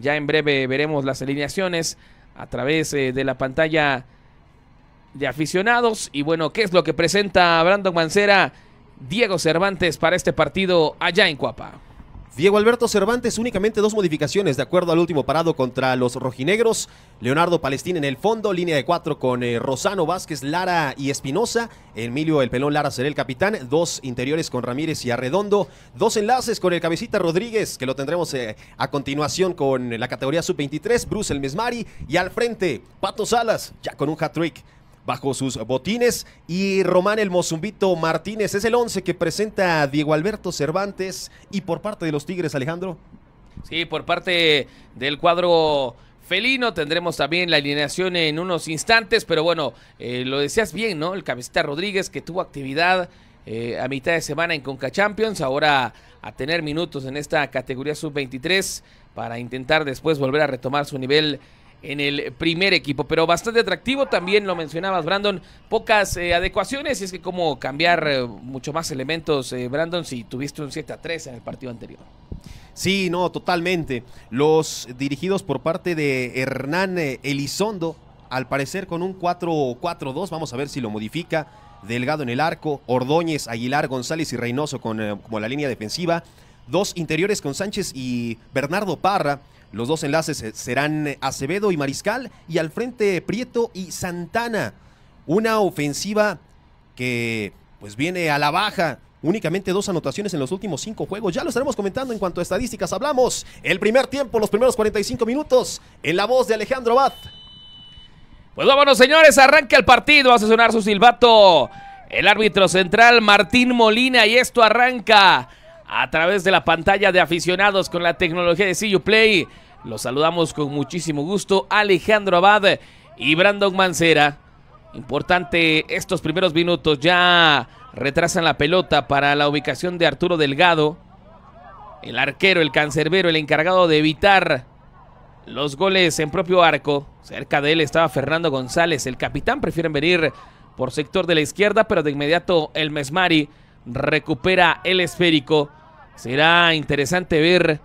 Ya en breve veremos las alineaciones a través eh, de la pantalla de aficionados. Y bueno, ¿qué es lo que presenta Brandon Mancera, Diego Cervantes para este partido allá en Cuapa? Diego Alberto Cervantes, únicamente dos modificaciones de acuerdo al último parado contra los rojinegros. Leonardo Palestín en el fondo, línea de cuatro con eh, Rosano Vázquez, Lara y Espinosa. Emilio El Pelón Lara será el capitán. Dos interiores con Ramírez y Arredondo. Dos enlaces con el Cabecita Rodríguez, que lo tendremos eh, a continuación con la categoría sub-23. Bruce El Mesmari y al frente Pato Salas, ya con un hat-trick bajo sus botines. Y Román el Mozumbito Martínez es el 11 que presenta Diego Alberto Cervantes. Y por parte de los Tigres, Alejandro. Sí, por parte del cuadro felino. Tendremos también la alineación en unos instantes, pero bueno, eh, lo decías bien, ¿no? El cabecita Rodríguez que tuvo actividad eh, a mitad de semana en Conca Champions, ahora a tener minutos en esta categoría sub-23 para intentar después volver a retomar su nivel en el primer equipo. Pero bastante atractivo, también lo mencionabas, Brandon. Pocas eh, adecuaciones, y es que como cambiar eh, mucho más elementos, eh, Brandon, si tuviste un 7 a 3 en el partido anterior. Sí, no, totalmente. Los dirigidos por parte de Hernán Elizondo, al parecer con un 4-4-2, vamos a ver si lo modifica. Delgado en el arco, Ordóñez, Aguilar, González y Reynoso con, como la línea defensiva. Dos interiores con Sánchez y Bernardo Parra los dos enlaces eh, serán eh, Acevedo y Mariscal y al frente Prieto y Santana. Una ofensiva que pues viene a la baja. Únicamente dos anotaciones en los últimos cinco juegos. Ya lo estaremos comentando en cuanto a estadísticas. Hablamos el primer tiempo, los primeros 45 minutos, en la voz de Alejandro Bat. Pues vámonos, señores. Arranca el partido. a sonar su silbato el árbitro central Martín Molina. Y esto arranca a través de la pantalla de aficionados con la tecnología de See Play. Los saludamos con muchísimo gusto Alejandro Abad y Brandon Mancera. Importante estos primeros minutos. Ya retrasan la pelota para la ubicación de Arturo Delgado. El arquero, el cancerbero, el encargado de evitar los goles en propio arco. Cerca de él estaba Fernando González. El capitán prefieren venir por sector de la izquierda, pero de inmediato el Mesmari recupera el esférico Será interesante ver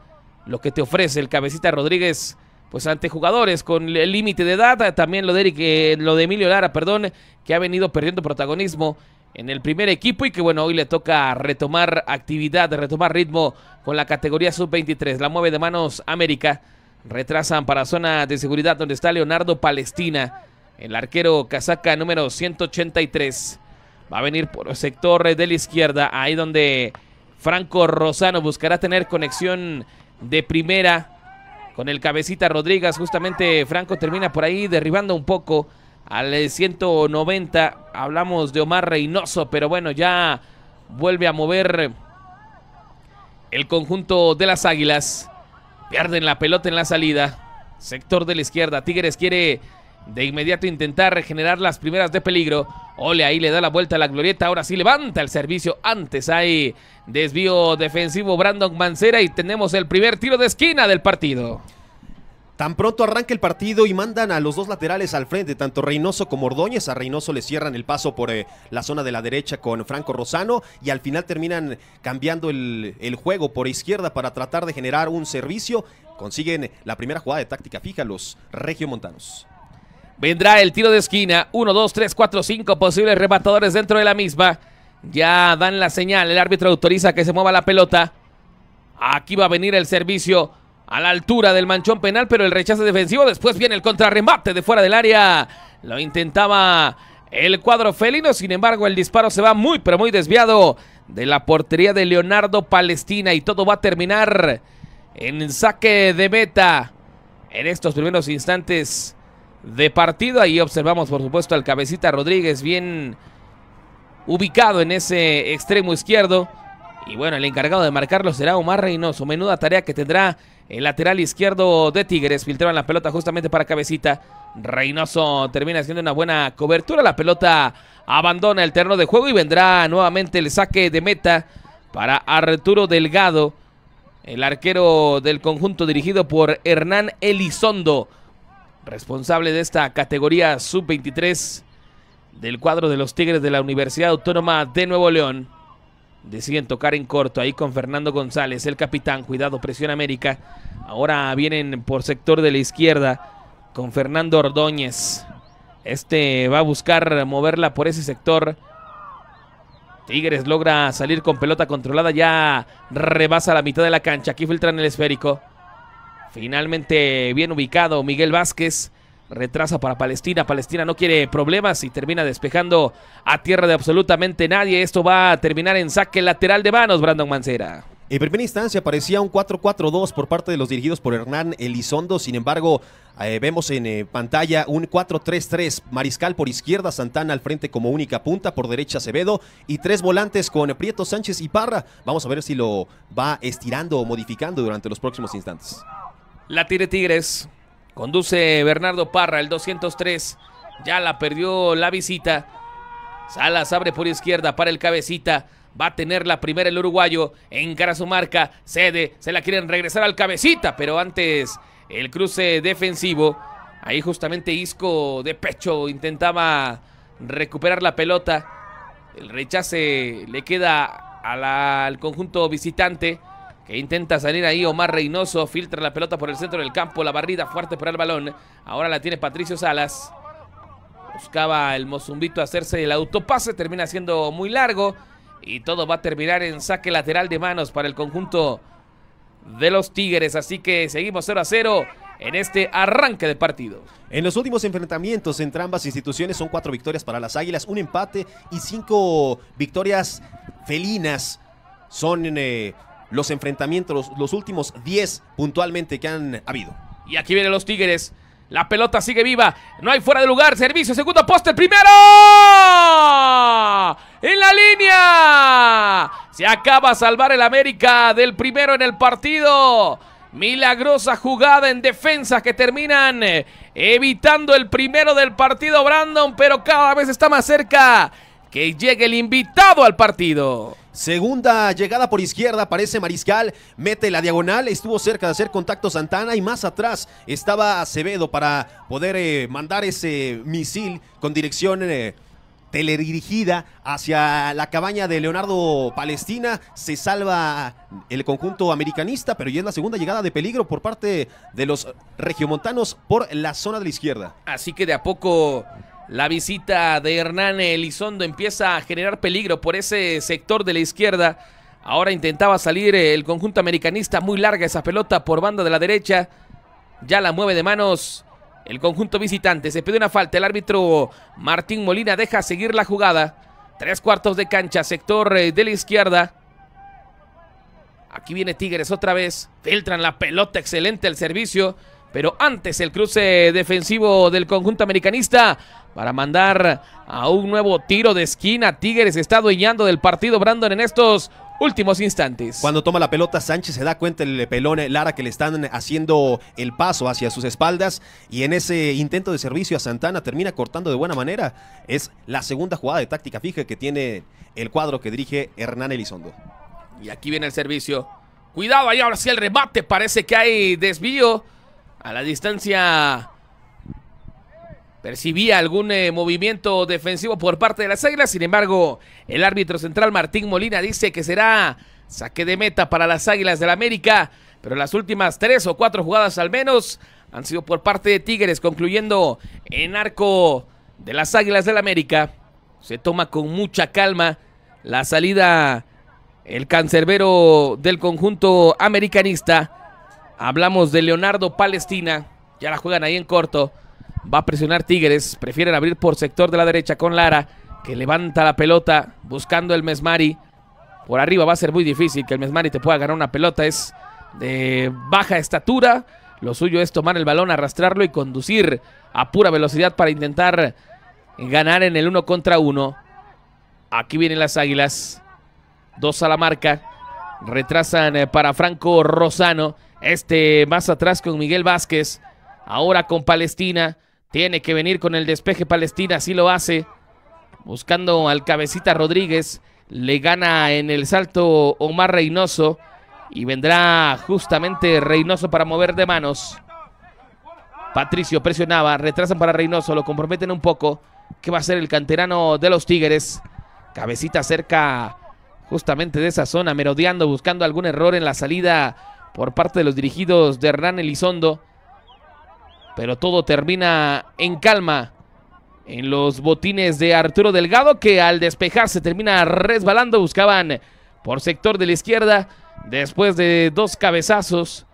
lo que te ofrece el cabecita Rodríguez, pues ante jugadores con el límite de edad, también lo de, eh, lo de Emilio Lara, perdón, que ha venido perdiendo protagonismo en el primer equipo y que bueno, hoy le toca retomar actividad, retomar ritmo con la categoría sub-23. La mueve de manos América. Retrasan para zona de seguridad donde está Leonardo Palestina, el arquero casaca número 183. Va a venir por el sector de la izquierda, ahí donde Franco Rosano buscará tener conexión de primera con el cabecita Rodríguez. Justamente Franco termina por ahí derribando un poco al 190. Hablamos de Omar Reynoso, pero bueno, ya vuelve a mover el conjunto de las Águilas. Pierden la pelota en la salida. Sector de la izquierda. Tigres quiere de inmediato intentar regenerar las primeras de peligro. Ole, ahí le da la vuelta a la glorieta. Ahora sí levanta el servicio. Antes hay desvío defensivo Brandon Mancera y tenemos el primer tiro de esquina del partido. Tan pronto arranca el partido y mandan a los dos laterales al frente, tanto Reynoso como Ordóñez. A Reynoso le cierran el paso por eh, la zona de la derecha con Franco Rosano y al final terminan cambiando el, el juego por izquierda para tratar de generar un servicio. Consiguen la primera jugada de táctica fija los regiomontanos. Vendrá el tiro de esquina. 1, 2, 3, 4, 5 posibles rematadores dentro de la misma. Ya dan la señal. El árbitro autoriza que se mueva la pelota. Aquí va a venir el servicio a la altura del manchón penal, pero el rechazo defensivo. Después viene el contrarremate de fuera del área. Lo intentaba el cuadro felino. Sin embargo, el disparo se va muy, pero muy desviado de la portería de Leonardo Palestina. Y todo va a terminar en saque de meta en estos primeros instantes de partido. Ahí observamos, por supuesto, al cabecita Rodríguez bien ubicado en ese extremo izquierdo. Y bueno, el encargado de marcarlo será Omar Reynoso. Menuda tarea que tendrá el lateral izquierdo de Tigres. Filtraban la pelota justamente para cabecita. Reynoso termina haciendo una buena cobertura. La pelota abandona el terreno de juego y vendrá nuevamente el saque de meta para Arturo Delgado, el arquero del conjunto dirigido por Hernán Elizondo responsable de esta categoría sub-23 del cuadro de los Tigres de la Universidad Autónoma de Nuevo León. Deciden tocar en corto ahí con Fernando González, el capitán. Cuidado, presión América. Ahora vienen por sector de la izquierda con Fernando Ordóñez. Este va a buscar moverla por ese sector. Tigres logra salir con pelota controlada. Ya rebasa la mitad de la cancha. Aquí filtran el esférico. Finalmente bien ubicado Miguel Vázquez. Retrasa para Palestina. Palestina no quiere problemas y termina despejando a tierra de absolutamente nadie. Esto va a terminar en saque lateral de manos, Brandon Mancera. En primera instancia parecía un 4-4-2 por parte de los dirigidos por Hernán Elizondo, sin embargo eh, vemos en eh, pantalla un 4-3-3, Mariscal por izquierda, Santana al frente como única punta, por derecha Acevedo y tres volantes con Prieto Sánchez y Parra. Vamos a ver si lo va estirando o modificando durante los próximos instantes. La tire Tigres. Conduce Bernardo Parra, el 203. Ya la perdió la visita. Salas abre por izquierda para el cabecita. Va a tener la primera el uruguayo. Encara su marca. Cede. Se la quieren regresar al cabecita. Pero antes el cruce defensivo. Ahí justamente Isco de pecho intentaba recuperar la pelota. El rechace le queda al conjunto visitante que intenta salir ahí Omar Reynoso, filtra la pelota por el centro del campo, la barrida fuerte para el balón. Ahora la tiene Patricio Salas. Buscaba el Mozumbito hacerse el autopase, termina siendo muy largo y todo va a terminar en saque lateral de manos para el conjunto de los Tigres. Así que seguimos 0 a 0 en este arranque de partido. En los últimos enfrentamientos entre ambas instituciones son cuatro victorias para las Águilas, un empate y cinco victorias felinas. Son eh, los enfrentamientos, los, últimos 10 puntualmente que han habido. Y aquí vienen los Tigres. La pelota sigue viva. No hay fuera de lugar. Servicio, segundo poste, el primero. En la línea. Se acaba a salvar el América del primero en el partido. Milagrosa jugada en defensa que terminan eh, evitando el primero del partido Brandon, pero cada vez está más cerca que llegue el invitado al partido. Segunda llegada por izquierda, aparece Mariscal, mete la diagonal, estuvo cerca de hacer contacto Santana y más atrás estaba Acevedo para poder eh, mandar ese misil con dirección... Eh, teledirigida hacia la cabaña de Leonardo Palestina. Se salva el conjunto americanista, pero ya es la segunda llegada de peligro por parte de los regiomontanos por la zona de la izquierda. Así que de a poco la visita de Hernán Elizondo empieza a generar peligro por ese sector de la izquierda. Ahora intentaba salir el conjunto americanista, muy larga esa pelota por banda de la derecha. Ya la mueve de manos el conjunto visitante. Se pide una falta. El árbitro Martín Molina deja seguir la jugada. Tres cuartos de cancha, sector eh, de la izquierda. Aquí viene Tigres otra vez. Filtran la pelota, excelente el servicio pero antes el cruce defensivo del conjunto americanista para mandar a un nuevo tiro de esquina. Tigres está dueñando del partido Brandon en estos últimos instantes. Cuando toma la pelota, Sánchez se da cuenta el pelón eh, Lara que le están haciendo el paso hacia sus espaldas y en ese intento de servicio a Santana termina cortando de buena manera. Es la segunda jugada de táctica fija que tiene el cuadro que dirige Hernán Elizondo. Y aquí viene el servicio. Cuidado ahí, ahora sí el remate, parece que hay desvío. A la distancia percibía algún eh, movimiento defensivo por parte de las Águilas. Sin embargo, el árbitro central Martín Molina dice que será saque de meta para las Águilas del América. Pero las últimas tres o cuatro jugadas al menos han sido por parte de Tigres, concluyendo en arco de las Águilas del América. Se toma con mucha calma la salida el cancerbero del conjunto americanista Hablamos de Leonardo Palestina. Ya la juegan ahí en corto. Va a presionar Tigres. Prefieren abrir por sector de la derecha con Lara. Que levanta la pelota buscando el Mesmari. Por arriba va a ser muy difícil que el Mesmari te pueda ganar una pelota. Es de baja estatura. Lo suyo es tomar el balón, arrastrarlo y conducir a pura velocidad para intentar ganar en el uno contra uno. Aquí vienen las águilas. Dos a la marca. Retrasan eh, para Franco Rosano. Este más atrás con Miguel Vázquez. Ahora con Palestina. Tiene que venir con el despeje Palestina. Así lo hace. Buscando al cabecita Rodríguez. Le gana en el salto Omar Reynoso. Y vendrá justamente Reynoso para mover de manos. Patricio presionaba. Retrasan para Reynoso. Lo comprometen un poco. ¿Qué va a ser el canterano de los Tigres? Cabecita cerca justamente de esa zona. Merodeando. Buscando algún error en la salida por parte de los dirigidos de Hernán Elizondo. Pero todo termina en calma en los botines de Arturo Delgado que al despejarse termina resbalando. Buscaban por sector de la izquierda después de dos cabezazos.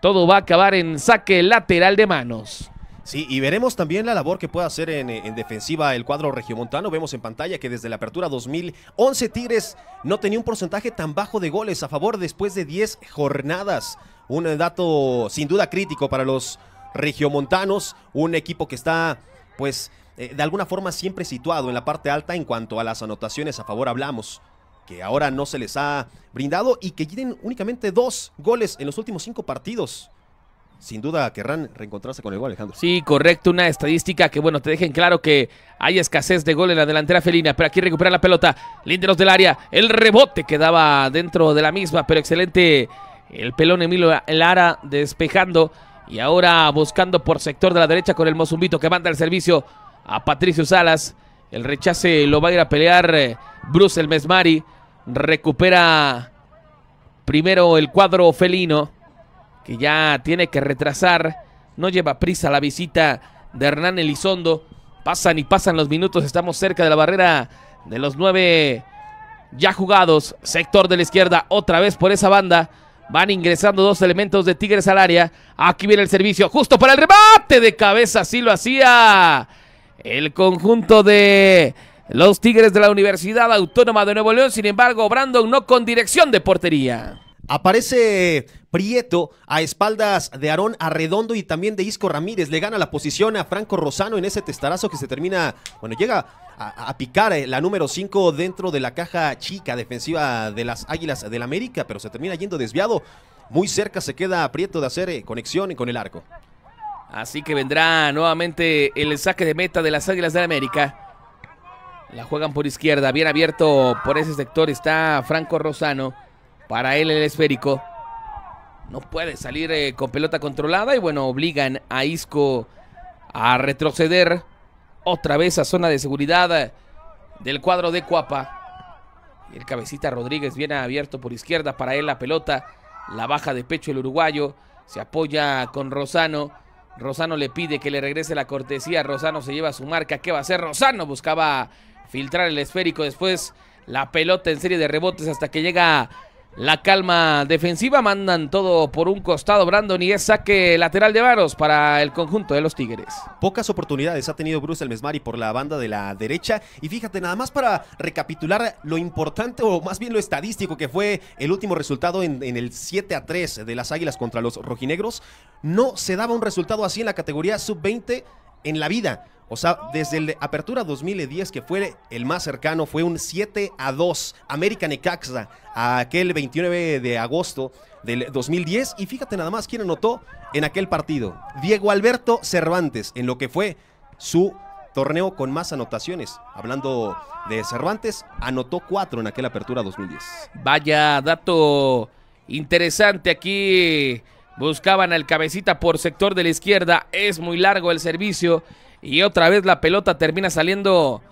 Todo va a acabar en saque lateral de manos. Sí, y veremos también la labor que puede hacer eh, en, defensiva el cuadro regiomontano. Vemos en pantalla que desde la apertura 2011 Tigres no tenía un porcentaje tan bajo de goles a favor después de 10 jornadas. Un eh, dato sin duda crítico para los regiomontanos, un equipo que está pues eh, de alguna forma siempre situado en la parte alta en cuanto a las anotaciones a favor hablamos que ahora no se les ha brindado y que tienen únicamente dos goles en los últimos cinco partidos sin duda querrán reencontrarse con el gol, Alejandro. Sí, correcto, una estadística que, bueno, te dejen claro que hay escasez de gol en la delantera felina, pero aquí recupera la pelota, Linderos del área, el rebote quedaba dentro de la misma, pero excelente el pelón Emilio Lara despejando y ahora buscando por sector de la derecha con el Mozumbito que manda el servicio a Patricio Salas, el rechace lo va a ir a pelear eh, Bruce el Mesmari, recupera primero el cuadro felino, que ya tiene que retrasar. No lleva prisa la visita de Hernán Elizondo. Pasan y pasan los minutos. Estamos cerca de la barrera de los nueve ya jugados. Sector de la izquierda, otra vez por esa banda. Van ingresando dos elementos de Tigres al área. Aquí viene el servicio, justo para el remate de cabeza. Así lo hacía el conjunto de los Tigres de la Universidad Autónoma de Nuevo León. Sin embargo, Brandon no con dirección de portería. Aparece Prieto a espaldas de Aarón Arredondo y también de Isco Ramírez. Le gana la posición a Franco Rosano en ese testarazo que se termina, bueno, llega a, picar eh, la número 5 dentro de la caja chica defensiva de las Águilas del América, pero se termina yendo desviado. Muy cerca se queda Prieto de hacer eh, conexión con el arco. Así que vendrá nuevamente el saque de meta de las Águilas del América. La juegan por izquierda, bien abierto por ese sector está Franco Rosano para él el esférico. No puede salir eh, con pelota controlada y bueno, obligan a Isco a retroceder otra vez a zona de seguridad eh, del cuadro de Cuapa. Y el cabecita Rodríguez viene abierto por izquierda para él la pelota. La baja de pecho el uruguayo. Se apoya con Rosano. Rosano le pide que le regrese la cortesía. Rosano se lleva su marca. ¿Qué va a hacer? Rosano buscaba filtrar el esférico. Después la pelota en serie de rebotes hasta que llega la calma defensiva. Mandan todo por un costado Brandon y es saque lateral de varos para el conjunto de los Tigres. Pocas oportunidades ha tenido Bruce el Mesmari por la banda de la derecha. Y fíjate, nada más para recapitular lo importante o más bien lo estadístico que fue el último resultado en, en el 7 a 3 de las Águilas contra los rojinegros. No se daba un resultado así en la categoría sub-20 en la vida. O sea, desde la apertura 2010, que fue el más cercano, fue un 7 a 2. América Necaxa, aquel 29 de agosto del 2010. Y fíjate nada más quién anotó en aquel partido. Diego Alberto Cervantes, en lo que fue su torneo con más anotaciones. Hablando de Cervantes, anotó 4 en aquella apertura 2010. Vaya dato interesante aquí. Buscaban al cabecita por sector de la izquierda. Es muy largo el servicio y otra vez la pelota termina saliendo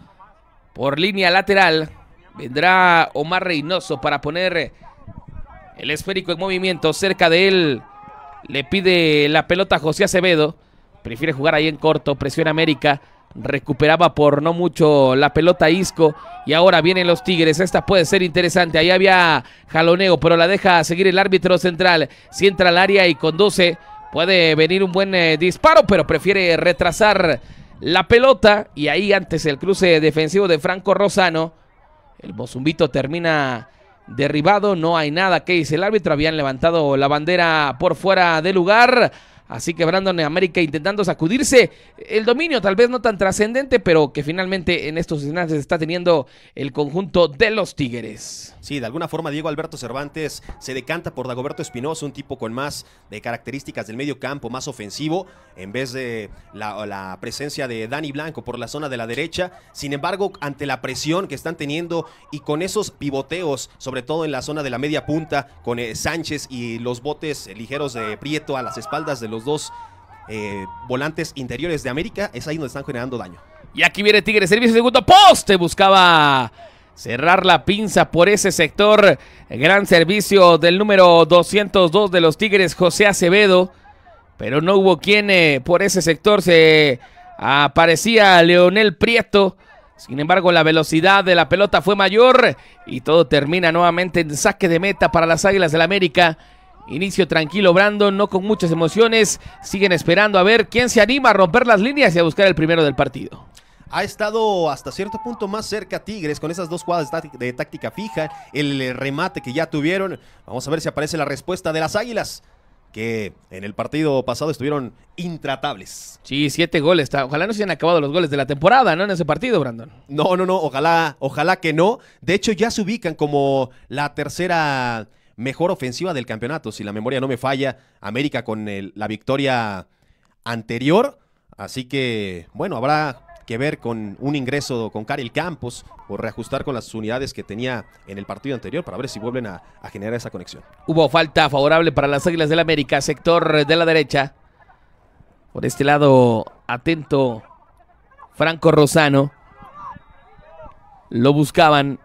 por línea lateral. Vendrá Omar Reynoso para poner el esférico en movimiento cerca de él. Le pide la pelota a José Acevedo. Prefiere jugar ahí en corto. Presión América. Recuperaba por no mucho la pelota Isco. Y ahora vienen los Tigres. Esta puede ser interesante. Ahí había jaloneo, pero la deja seguir el árbitro central. Si entra al área y conduce, puede venir un buen eh, disparo, pero prefiere retrasar la pelota y ahí antes el cruce defensivo de Franco Rosano, el Bozumbito termina derribado, no hay nada que dice el árbitro, habían levantado la bandera por fuera de lugar. Así que Brandon en América intentando sacudirse el dominio, tal vez no tan trascendente, pero que finalmente en estos escenarios está teniendo el conjunto de los Tigres. Sí, de alguna forma Diego Alberto Cervantes se decanta por Dagoberto Espinosa, un tipo con más de características del medio campo, más ofensivo, en vez de la, presencia de Dani Blanco por la zona de la derecha. Sin embargo, ante la presión que están teniendo y con esos pivoteos, sobre todo en la zona de la media punta, con eh, Sánchez y los botes eh, ligeros de Prieto a las espaldas de los dos eh, volantes interiores de América, es ahí donde están generando daño. Y aquí viene Tigres, Servicio, segundo poste, buscaba cerrar la pinza por ese sector. Gran servicio del número 202 de los Tigres, José Acevedo. Pero no hubo quien eh, por ese sector se aparecía Leonel Prieto. Sin embargo, la velocidad de la pelota fue mayor y todo termina nuevamente en saque de meta para las Águilas del la América Inicio tranquilo, Brandon, no con muchas emociones. Siguen esperando a ver quién se anima a romper las líneas y a buscar el primero del partido ha estado hasta cierto punto más cerca Tigres con esas dos jugadas de táctica fija, el eh, remate que ya tuvieron. Vamos a ver si aparece la respuesta de las Águilas. Que en el partido pasado estuvieron intratables. Sí, siete goles. Ojalá no se hayan acabado los goles de la temporada, ¿no? En ese partido, Brandon. No, no, no. Ojalá, ojalá que no. De hecho, ya se ubican como la tercera mejor ofensiva del campeonato. Si la memoria no me falla, América con la victoria anterior. Así que, bueno, habrá que ver con un ingreso con Karel Campos o reajustar con las unidades que tenía en el partido anterior para ver si vuelven a, generar esa conexión. Hubo falta favorable para las Águilas del América, sector de la derecha. Por este lado, atento Franco Rosano. Lo buscaban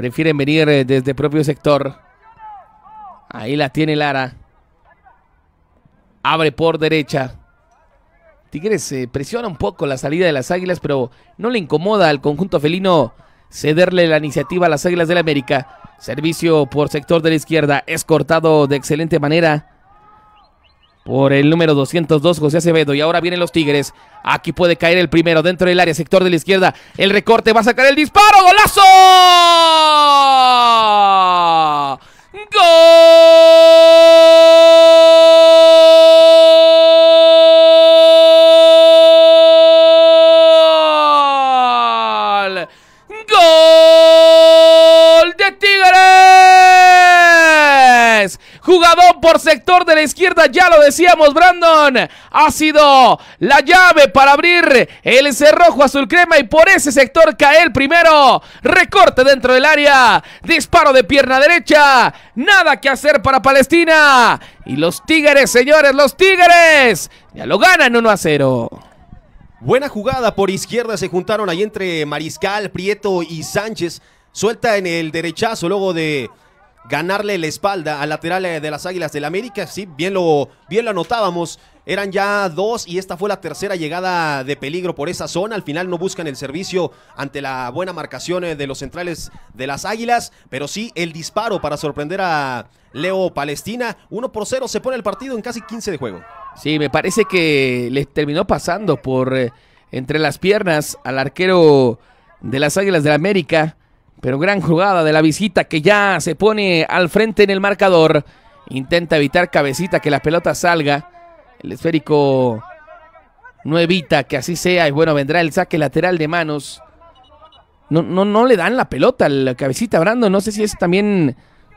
Prefieren venir eh, desde propio sector. Ahí la tiene Lara. Abre por derecha. Tigres eh, presiona un poco la salida de las Águilas, pero no le incomoda al conjunto felino cederle la iniciativa a las Águilas del la América. Servicio por sector de la izquierda es cortado de excelente manera por el número 202, José Acevedo. Y ahora vienen los Tigres. Aquí puede caer el primero dentro del área, sector de la izquierda. El recorte va a sacar el disparo. ¡Golazo! ¡Gol! ¡Gol de Tigres! Jugador por sector de la izquierda, ya lo decíamos, Brandon. Ha sido la llave para abrir el cerrojo azul crema y por ese sector cae el primero. Recorte dentro del área. Disparo de pierna derecha. Nada que hacer para Palestina. Y los Tigres, señores, los Tigres. Ya lo ganan 1 a 0. Buena jugada por izquierda. Se juntaron ahí entre Mariscal, Prieto y Sánchez. Suelta en el derechazo luego de ganarle la espalda al lateral eh, de las Águilas del América. Sí, bien lo, bien lo anotábamos. Eran ya dos y esta fue la tercera llegada de peligro por esa zona. Al final no buscan el servicio ante la buena marcación eh, de los centrales de las Águilas, pero sí el disparo para sorprender a Leo Palestina. 1 por 0 se pone el partido en casi 15 de juego. Sí, me parece que le terminó pasando por eh, entre las piernas al arquero de las Águilas del América. Pero gran jugada de la visita que ya se pone al frente en el marcador. Intenta evitar cabecita que la pelota salga. El esférico no evita que así sea. Y bueno, vendrá el saque lateral de manos. No, no, no le dan la pelota la cabecita Brando. No sé si es también,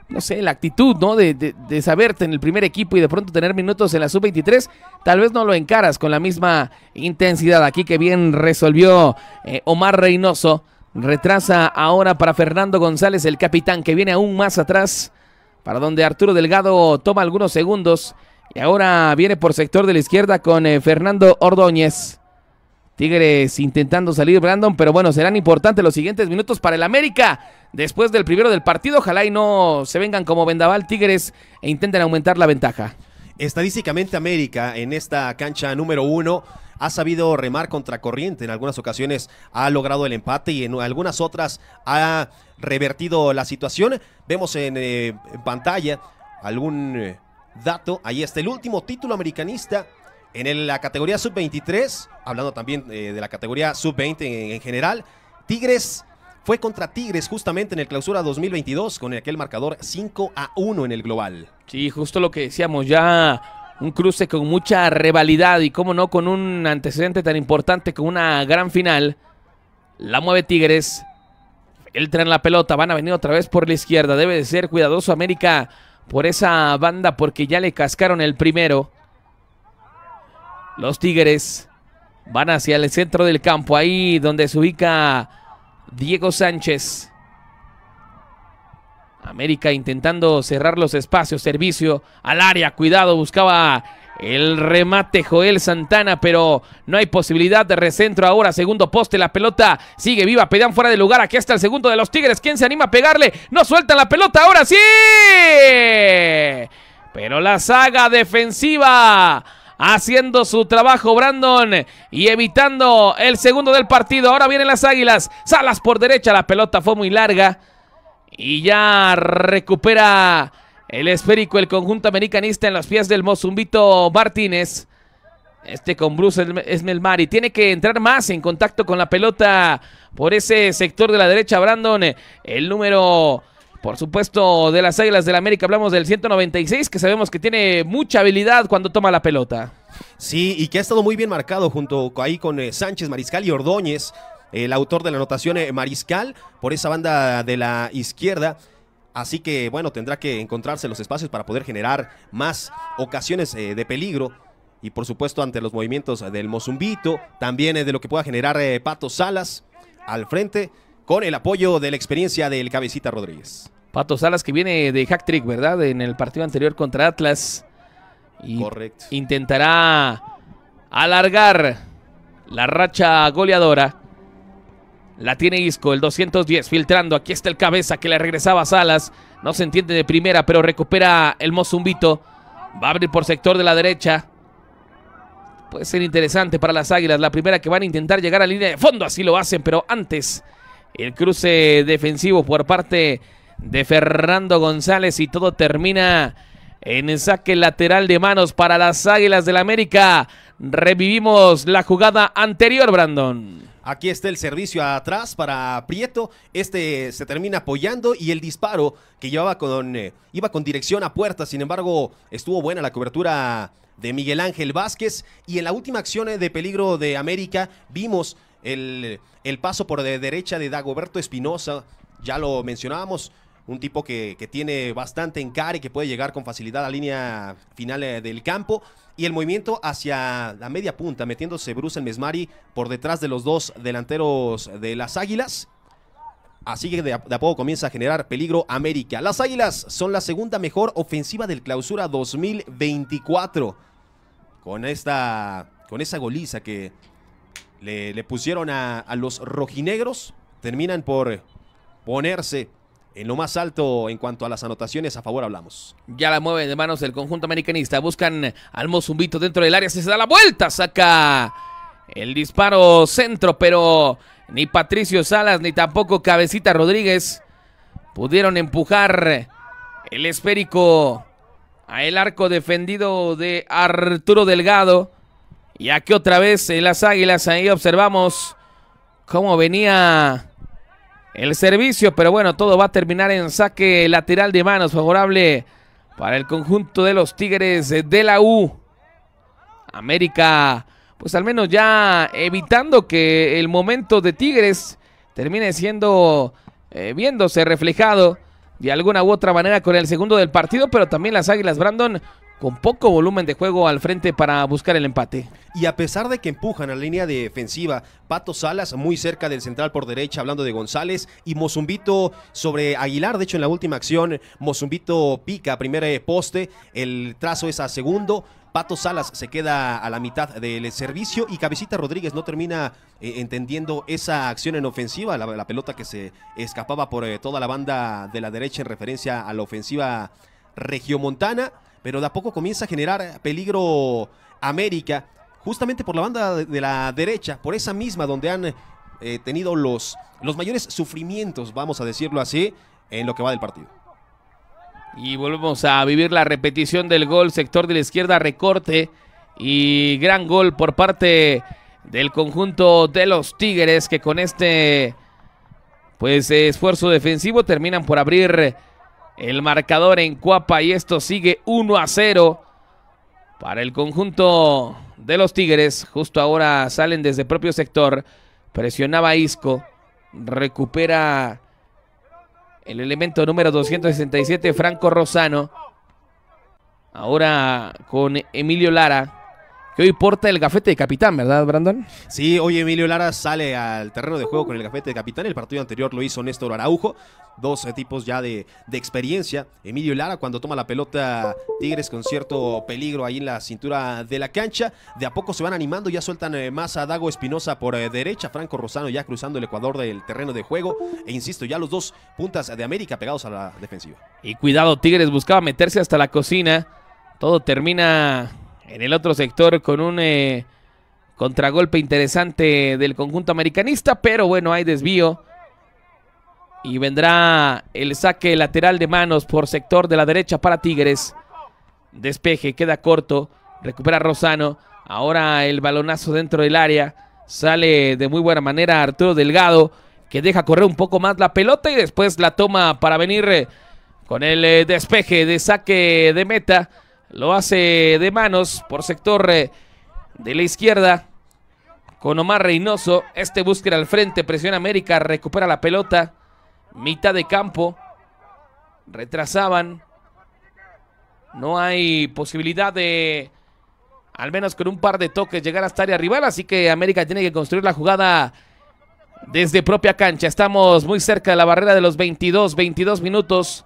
no sé, la actitud, ¿no? De, de, de saberte en el primer equipo y de pronto tener minutos en la sub-23. Tal vez no lo encaras con la misma intensidad. Aquí que bien resolvió eh, Omar Reynoso Retrasa ahora para Fernando González, el capitán, que viene aún más atrás, para donde Arturo Delgado toma algunos segundos. Y ahora viene por sector de la izquierda con eh, Fernando Ordóñez. Tigres intentando salir Brandon, pero bueno, serán importantes los siguientes minutos para el América. Después del primero del partido, ojalá y no se vengan como vendaval Tigres e intenten aumentar la ventaja. Estadísticamente América en esta cancha número uno ha sabido remar contra corriente. En algunas ocasiones ha logrado el empate y en algunas otras ha revertido la situación. Vemos en, eh, pantalla algún eh, dato. Ahí está el último título americanista en la categoría sub-23. Hablando también eh, de la categoría sub-20 en, en general. Tigres fue contra Tigres justamente en el clausura 2022 con aquel marcador 5 a 1 en el global. Sí, justo lo que decíamos, ya un cruce con mucha rivalidad y cómo no con un antecedente tan importante con una gran final. La mueve Tigres. El tren la pelota, van a venir otra vez por la izquierda. Debe de ser cuidadoso América por esa banda porque ya le cascaron el primero. Los Tigres van hacia el centro del campo, ahí donde se ubica Diego Sánchez. América intentando cerrar los espacios, servicio al área, cuidado, buscaba el remate Joel Santana, pero no hay posibilidad de recentro ahora. Segundo poste, la pelota sigue viva. Pedían fuera de lugar. Aquí está el segundo de los Tigres. ¿Quién se anima a pegarle? No suelta la pelota. Ahora sí. Pero la saga defensiva haciendo su trabajo Brandon y evitando el segundo del partido. Ahora vienen las Águilas. Salas por derecha. La pelota fue muy larga. Y ya recupera el esférico, el conjunto americanista en los pies del Mozumbito Martínez. Este con Bruce y Tiene que entrar más en contacto con la pelota por ese sector de la derecha, Brandon. El número, por supuesto, de las Águilas del América. Hablamos del 196, que sabemos que tiene mucha habilidad cuando toma la pelota. Sí, y que ha estado muy bien marcado junto ahí con eh, Sánchez Mariscal y Ordóñez el autor de la anotación eh, Mariscal por esa banda de la izquierda. Así que bueno, tendrá que encontrarse los espacios para poder generar más ocasiones eh, de peligro. Y por supuesto ante los movimientos del Mozumbito, también eh, de lo que pueda generar Pato Salas al frente, con el apoyo de la experiencia del cabecita Rodríguez. Pato Salas que viene de hack trick, ¿verdad? En el partido anterior contra Atlas. Y Intentará alargar la racha goleadora la tiene Isco, el 210, filtrando. Aquí está el cabeza que le regresaba a Salas. No se entiende de primera, pero recupera el Mozumbito. Va a abrir por sector de la derecha. Puede ser interesante para las Águilas. La primera que van a intentar llegar a línea de fondo. Así lo hacen, pero antes el cruce defensivo por parte de Fernando González. Y todo termina en el saque lateral de manos para las Águilas del América. Revivimos la jugada anterior, Brandon. Aquí está el servicio atrás para Prieto. Este se termina apoyando y el disparo que llevaba con eh, iba con dirección a puerta. Sin embargo, estuvo buena la cobertura de Miguel Ángel Vázquez. Y en la última acción eh, de peligro de América vimos el, paso por de derecha de Dagoberto Espinosa. Ya lo mencionábamos, un tipo que, tiene bastante encare, que puede llegar con facilidad a la línea final eh, del campo. Y el movimiento hacia la media punta, metiéndose Bruce en Mesmari por detrás de los dos delanteros de las Águilas. Así que de a, poco comienza a generar peligro América. Las Águilas son la segunda mejor ofensiva del clausura 2024. Con esta. Con esa goliza que le, le pusieron a, a los rojinegros. Terminan por ponerse en lo más alto en cuanto a las anotaciones. A favor hablamos. Ya la mueven de manos el conjunto americanista. Buscan al Mozumbito dentro del área. se da la vuelta, saca el disparo centro, pero ni Patricio Salas ni tampoco Cabecita Rodríguez pudieron empujar el esférico a el arco defendido de Arturo Delgado. Y aquí otra vez en las águilas, ahí observamos cómo venía el servicio, pero bueno, todo va a terminar en saque lateral de manos favorable para el conjunto de los Tigres de la U. América, pues al menos ya evitando que el momento de Tigres termine siendo, eh, viéndose reflejado de alguna u otra manera con el segundo del partido, pero también las Águilas Brandon con poco volumen de juego al frente para buscar el empate. Y a pesar de que empujan a la línea defensiva, Pato Salas muy cerca del central por derecha, hablando de González, y Mozumbito sobre Aguilar, de hecho en la última acción, Mozumbito pica primer eh, poste, el trazo es a segundo, Pato Salas se queda a la mitad del servicio y Cabecita Rodríguez no termina eh, entendiendo esa acción en ofensiva, la, pelota que se escapaba por eh, toda la banda de la derecha en referencia a la ofensiva regiomontana pero de a poco comienza a generar peligro América, justamente por la banda de, la derecha, por esa misma donde han eh, tenido los, los mayores sufrimientos, vamos a decirlo así, en lo que va del partido. Y volvemos a vivir la repetición del gol, sector de la izquierda, recorte y gran gol por parte del conjunto de los Tigres que con este pues esfuerzo defensivo terminan por abrir el marcador en Cuapa y esto sigue 1 a 0 para el conjunto de los Tigres. Justo ahora salen desde propio sector, presionaba Isco, recupera el elemento número 267 Franco Rosano. Ahora con Emilio Lara que hoy porta el gafete de capitán, ¿verdad, Brandon? Sí, hoy Emilio Lara sale al terreno de juego con el gafete de capitán. El partido anterior lo hizo Néstor Araujo. Dos eh, tipos ya de, experiencia. Emilio Lara, cuando toma la pelota, Tigres con cierto peligro ahí en la cintura de la cancha. De a poco se van animando, ya sueltan eh, más a Dago Espinosa por eh, derecha. Franco Rosano ya cruzando el Ecuador del terreno de juego. E insisto, ya los dos puntas de América pegados a la defensiva. Y cuidado, Tigres buscaba meterse hasta la cocina. Todo termina en el otro sector con un eh, contragolpe interesante del conjunto americanista, pero bueno, hay desvío. Y vendrá el saque lateral de manos por sector de la derecha para Tigres. Despeje, queda corto, recupera Rosano. Ahora el balonazo dentro del área. Sale de muy buena manera Arturo Delgado, que deja correr un poco más la pelota y después la toma para venir eh, con el eh, despeje de saque de meta lo hace de manos por sector eh, de la izquierda con Omar Reynoso. Este búsqueda al frente, presiona América, recupera la pelota. Mitad de campo. Retrasaban. No hay posibilidad de, al menos con un par de toques, llegar hasta área rival. Así que América tiene que construir la jugada desde propia cancha. Estamos muy cerca de la barrera de los 22, 22 minutos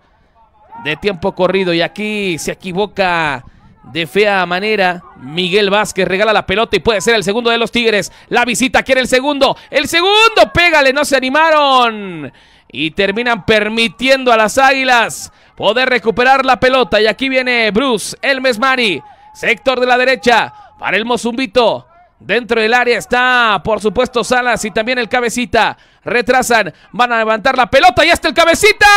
de tiempo corrido. Y aquí se equivoca de fea manera. Miguel Vázquez regala la pelota y puede ser el segundo de los Tigres. La visita quiere el segundo. El segundo, pégale, no se animaron. Y terminan permitiendo a las Águilas poder recuperar la pelota. Y aquí viene Bruce Elmes Mari. Sector de la derecha para el Mozumbito. Dentro del área está, por supuesto, Salas y también el cabecita. Retrasan, van a levantar la pelota y hasta el cabecita.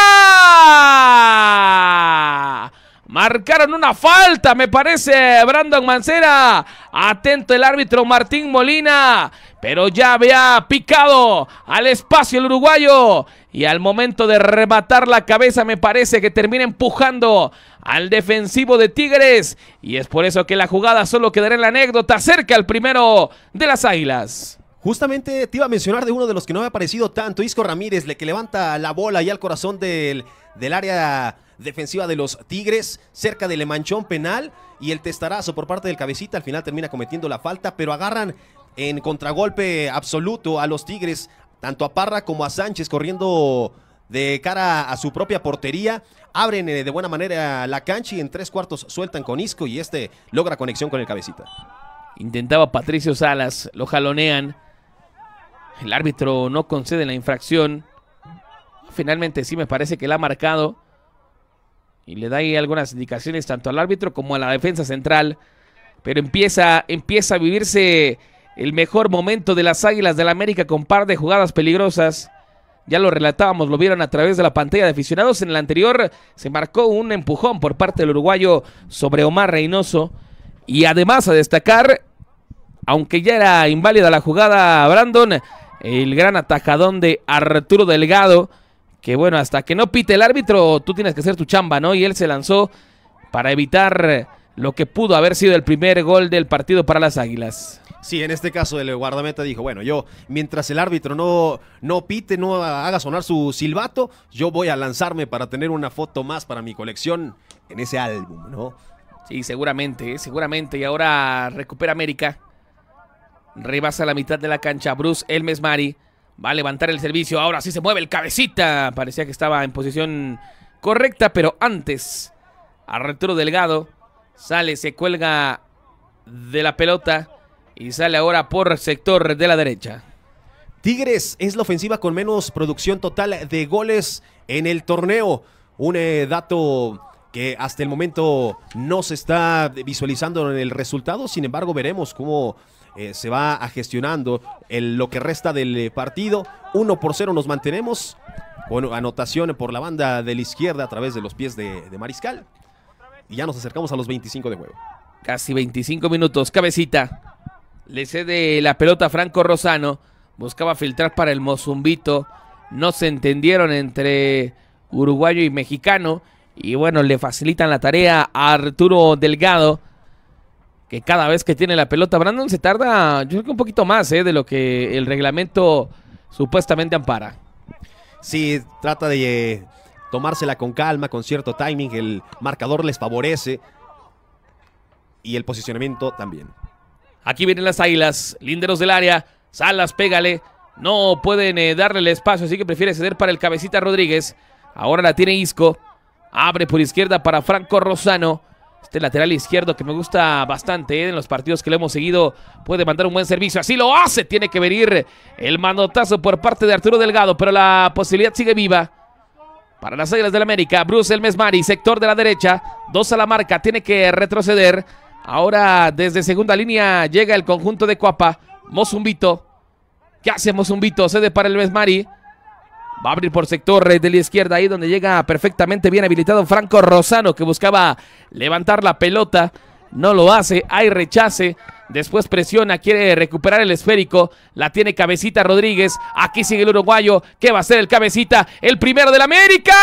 Marcaron una falta, me parece, Brandon Mancera. Atento el árbitro Martín Molina. Pero ya había picado al espacio el uruguayo. Y al momento de rematar la cabeza, me parece que termina empujando al defensivo de Tigres. Y es por eso que la jugada solo quedará en la anécdota cerca al primero de las Águilas. Justamente te iba a mencionar de uno de los que no me ha parecido tanto, Isco Ramírez, le que levanta la bola y al corazón del, del área defensiva de los Tigres, cerca del manchón penal y el testarazo por parte del cabecita, al final termina cometiendo la falta, pero agarran en contragolpe absoluto a los Tigres, tanto a Parra como a Sánchez corriendo de cara a su propia portería abren eh, de buena manera la cancha y en tres cuartos sueltan con Isco y este logra conexión con el cabecita. Intentaba Patricio Salas, lo jalonean. El árbitro no concede la infracción. Finalmente sí me parece que la ha marcado. Y le da ahí algunas indicaciones tanto al árbitro como a la defensa central. Pero empieza, empieza a vivirse el mejor momento de las Águilas del la América con par de jugadas peligrosas. Ya lo relatábamos, lo vieron a través de la pantalla de aficionados. En el anterior se marcó un empujón por parte del uruguayo sobre Omar Reynoso. Y además a destacar, aunque ya era inválida la jugada, Brandon, el gran atajadón de Arturo Delgado. Que bueno, hasta que no pite el árbitro, tú tienes que hacer tu chamba, ¿no? Y él se lanzó para evitar lo que pudo haber sido el primer gol del partido para las Águilas. Sí, en este caso el guardameta dijo, bueno, yo mientras el árbitro no, no pite, no haga sonar su silbato, yo voy a lanzarme para tener una foto más para mi colección en ese álbum, ¿no? Sí, seguramente, eh, seguramente. Y ahora recupera América. Rebasa la mitad de la cancha. Bruce Elmes Mari va a levantar el servicio. Ahora sí se mueve el cabecita. Parecía que estaba en posición correcta, pero antes. retro Delgado sale, se cuelga de la pelota y sale ahora por sector de la derecha. Tigres es la ofensiva con menos producción total de goles en el torneo. Un eh, dato que hasta el momento no se está visualizando en el resultado. Sin embargo, veremos cómo eh, se va gestionando lo que resta del partido. 1 por 0 nos mantenemos. Bueno, anotación por la banda de la izquierda a través de los pies de, de Mariscal. Y ya nos acercamos a los 25 de juego. Casi 25 minutos. Cabecita. Le cede la pelota a Franco Rosano. Buscaba filtrar para el Mozumbito. No se entendieron entre uruguayo y mexicano. Y bueno, le facilitan la tarea a Arturo Delgado. Que cada vez que tiene la pelota, Brandon se tarda, yo creo que un poquito más eh, de lo que el reglamento supuestamente ampara. Sí, trata de eh, tomársela con calma, con cierto timing. El marcador les favorece y el posicionamiento también. Aquí vienen las águilas, linderos del área. Salas, pégale. No pueden eh, darle el espacio, así que prefiere ceder para el cabecita Rodríguez. Ahora la tiene Isco. Abre por izquierda para Franco Rosano. Este lateral izquierdo que me gusta bastante eh, en los partidos que le hemos seguido. Puede mandar un buen servicio. Así lo hace. Tiene que venir el manotazo por parte de Arturo Delgado. Pero la posibilidad sigue viva. Para las Águilas del América. Bruce El Mari, Sector de la derecha. Dos a la marca. Tiene que retroceder. Ahora desde segunda línea llega el conjunto de Cuapa. Mozumbito. ¿Qué hace Mozumbito? Cede para el Besmari. Va a abrir por sector de la izquierda, ahí donde llega perfectamente bien habilitado Franco Rosano, que buscaba levantar la pelota. No lo hace, hay rechace. Después presiona, quiere recuperar el esférico. La tiene Cabecita Rodríguez. Aquí sigue el uruguayo. que va a ser el Cabecita? El primero del América.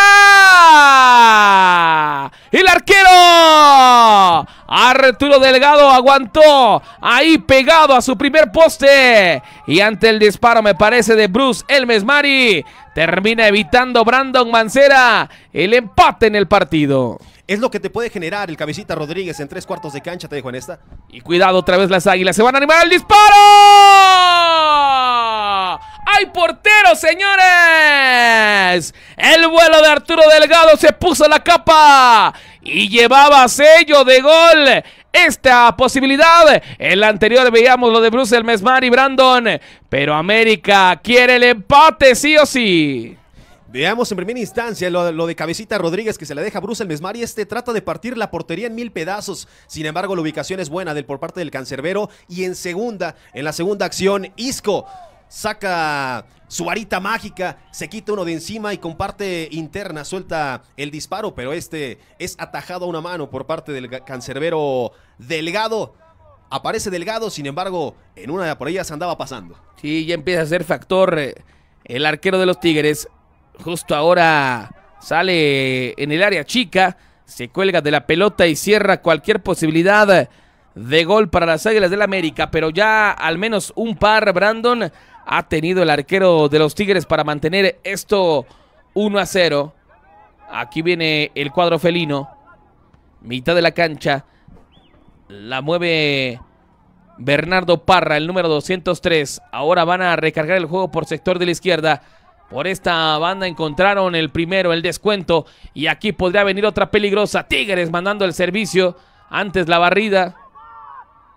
El arquero. Arturo Delgado aguantó. Ahí pegado a su primer poste. Y ante el disparo, me parece, de Bruce Elmes Mari. Termina evitando Brandon Mancera el empate en el partido. Es lo que te puede generar el cabecita Rodríguez en tres cuartos de cancha, te dejo en esta. Y cuidado, otra vez las águilas. Se van a animar ¡El disparo. ¡Hay porteros, señores! El vuelo de Arturo Delgado se puso la capa y llevaba sello de gol esta posibilidad. En la anterior veíamos lo de Bruce, el Mesmar y Brandon. Pero América quiere el empate, sí o sí. Veamos en primera instancia lo, de Cabecita Rodríguez que se le deja Bruce el Mesmar y este trata de partir la portería en mil pedazos. Sin embargo, la ubicación es buena del por parte del cancerbero. Y en segunda, en la segunda acción, Isco saca su varita mágica, se quita uno de encima y con parte interna, suelta el disparo, pero este es atajado a una mano por parte del cancerbero Delgado. Aparece Delgado, sin embargo, en una de por ellas andaba pasando. Sí, ya empieza a ser factor eh, el arquero de los Tigres. Justo ahora sale en el área chica, se cuelga de la pelota y cierra cualquier posibilidad de gol para las Águilas del América, pero ya al menos un par, Brandon, ha tenido el arquero de los Tigres para mantener esto 1 a 0. Aquí viene el cuadro felino, mitad de la cancha, la mueve Bernardo Parra, el número 203. Ahora van a recargar el juego por sector de la izquierda. Por esta banda encontraron el primero, el descuento. Y aquí podría venir otra peligrosa. Tigres mandando el servicio. Antes la barrida.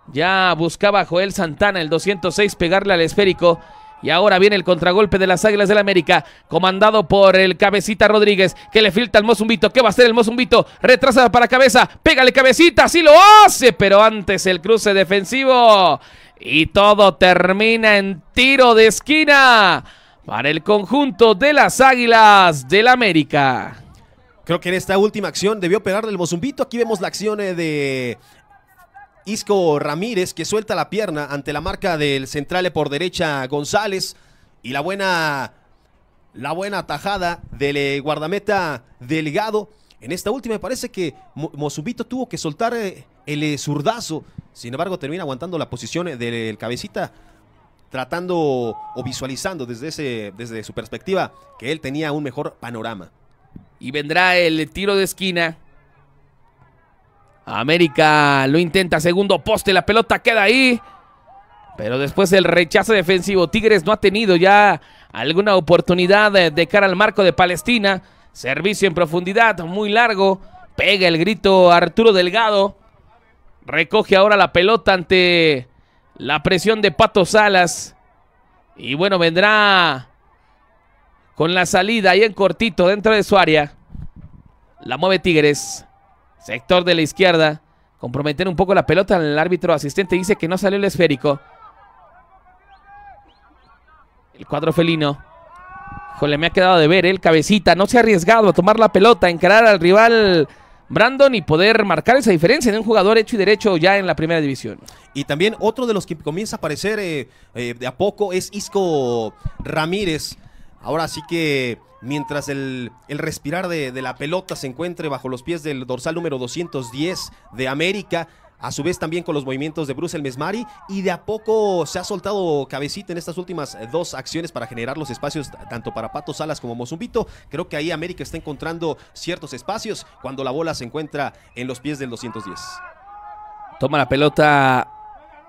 Ya buscaba Joel Santana, el 206, pegarle al esférico. Y ahora viene el contragolpe de las Águilas del la América, comandado por el Cabecita Rodríguez, que le filtra el Mozumbito. ¿Qué va a hacer el Mozumbito? Retrasa para cabeza, pégale Cabecita, Así lo hace, pero antes el cruce defensivo. Y todo termina en tiro de esquina para el conjunto de las Águilas del América. Creo que en esta última acción debió operar del Mozumbito. Aquí vemos la acción eh, de Isco Ramírez que suelta la pierna ante la marca del central eh, por derecha González y la buena la buena tajada del eh, guardameta Delgado. En esta última me parece que Mozumbito tuvo que soltar el zurdazo. Sin embargo, termina aguantando la posición del cabecita tratando o visualizando desde, ese, desde su perspectiva que él tenía un mejor panorama. Y vendrá el tiro de esquina. América lo intenta, segundo poste, la pelota queda ahí. Pero después el rechazo defensivo, Tigres no ha tenido ya alguna oportunidad de, de cara al marco de Palestina. Servicio en profundidad, muy largo. Pega el grito Arturo Delgado. Recoge ahora la pelota ante la presión de Pato Salas. Y bueno, vendrá con la salida ahí en cortito dentro de su área. La mueve Tigres. Sector de la izquierda. Comprometer un poco la pelota. El árbitro asistente dice que no salió el esférico. El cuadro felino. Híjole, me ha quedado de ver ¿eh? el cabecita. No se ha arriesgado a tomar la pelota, encarar al rival Brandon y poder marcar esa diferencia de un jugador hecho y derecho ya en la primera división. Y también otro de los que comienza a aparecer eh, eh, de a poco es Isco Ramírez. Ahora sí que mientras el, el respirar de, de, la pelota se encuentre bajo los pies del dorsal número 210 de América, a su vez también con los movimientos de Bruce el Mesmari y de a poco se ha soltado cabecita en estas últimas eh, dos acciones para generar los espacios tanto para Pato Salas como Mozumbito. Creo que ahí América está encontrando ciertos espacios cuando la bola se encuentra en los pies del 210. Toma la pelota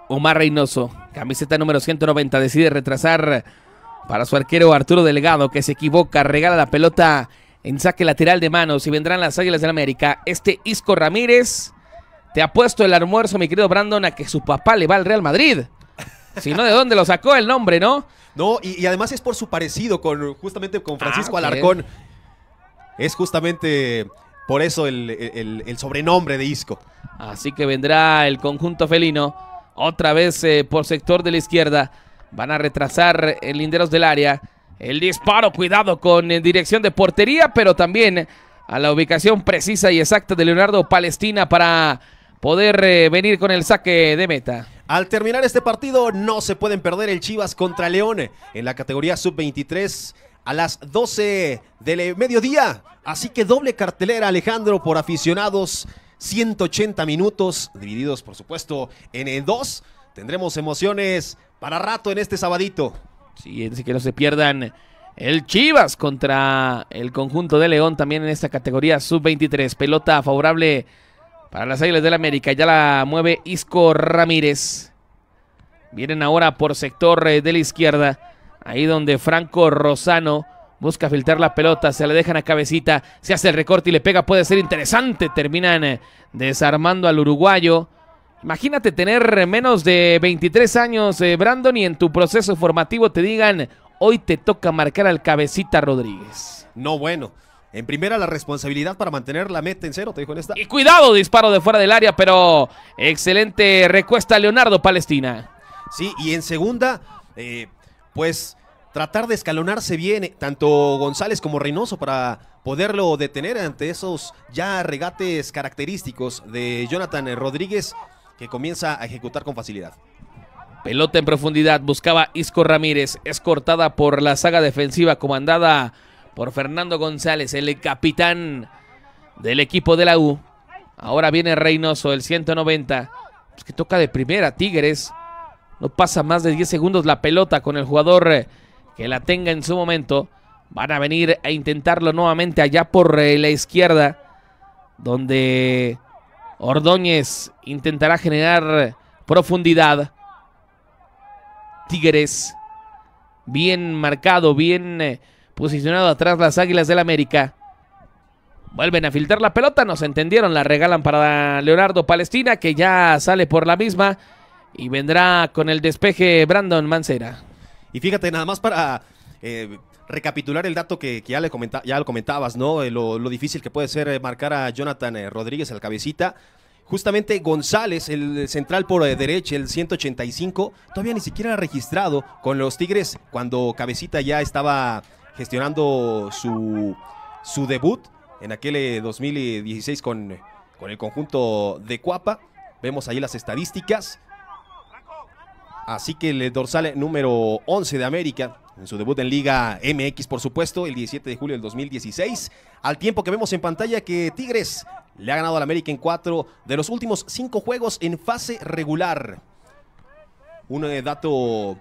Omar Reynoso, camiseta número 190, decide retrasar para su arquero Arturo Delgado que se equivoca, regala la pelota en saque lateral de manos y vendrán las Águilas del América. Este Isco Ramírez te ha puesto el almuerzo, mi querido Brandon, a que su papá le va al Real Madrid. Si no, ¿de dónde lo sacó el nombre, no? No, y, además es por su parecido con justamente con ah, Francisco Alarcón. Es justamente por eso el, sobrenombre de Isco. Así que vendrá el conjunto felino. Otra vez eh, por sector de la izquierda. Van a retrasar el linderos del área. El disparo, cuidado con eh, dirección de portería, pero también a la ubicación precisa y exacta de Leonardo Palestina para poder eh, venir con el saque de meta. Al terminar este partido no se pueden perder el Chivas contra León en la categoría sub-23 a las 12 del eh, mediodía. Así que doble cartelera Alejandro por aficionados, 180 minutos, divididos por supuesto en eh, dos. Tendremos emociones para rato en este sabadito. Sí, así que no se pierdan el Chivas contra el conjunto de León también en esta categoría sub-23. Pelota favorable para las Águilas del América ya la mueve Isco Ramírez. Vienen ahora por sector eh, de la izquierda. Ahí donde Franco Rosano busca filtrar la pelota. Se le dejan a cabecita. Se hace el recorte y le pega. Puede ser interesante. Terminan eh, desarmando al uruguayo. Imagínate tener eh, menos de 23 años, Brandon, y en tu proceso formativo te digan, hoy te toca marcar al cabecita Rodríguez. No, bueno. En primera, la responsabilidad para mantener la meta en cero, te dijo en esta. Y cuidado, disparo de fuera del área, pero excelente recuesta Leonardo Palestina. Sí, y en segunda, eh, pues tratar de escalonarse bien, eh, tanto González como Reynoso, para poderlo detener ante esos ya regates característicos de Jonathan Rodríguez, que comienza a ejecutar con facilidad. Pelota en profundidad, buscaba Isco Ramírez, es cortada por la saga defensiva comandada por Fernando González, el capitán del equipo de la U. Ahora viene Reynoso, el 190. Es que toca de primera, Tigres. No pasa más de 10 segundos la pelota con el jugador eh, que la tenga en su momento. Van a venir a intentarlo nuevamente allá por eh, la izquierda, donde Ordóñez intentará generar profundidad. Tigres, bien marcado, bien eh, Posicionado atrás las Águilas del América. Vuelven a filtrar la pelota, nos entendieron, la regalan para Leonardo Palestina, que ya sale por la misma y vendrá con el despeje Brandon Mancera. Y fíjate, nada más para eh, recapitular el dato que, ya, le lo comentabas, ¿no? Eh, lo, difícil que puede ser eh, marcar a Jonathan Rodríguez, al cabecita. Justamente González, el central por derecha, el 185, todavía ni siquiera ha registrado con los Tigres cuando Cabecita ya estaba gestionando su, su debut en aquel 2016 eh, con, con el conjunto de Cuapa. Vemos ahí las estadísticas. Así que el dorsal número 11 de América, en su debut en Liga MX, por supuesto, el 17 de julio del 2016. Al tiempo que vemos en pantalla que Tigres le ha ganado al América en cuatro de los últimos cinco juegos en fase regular. Un eh, dato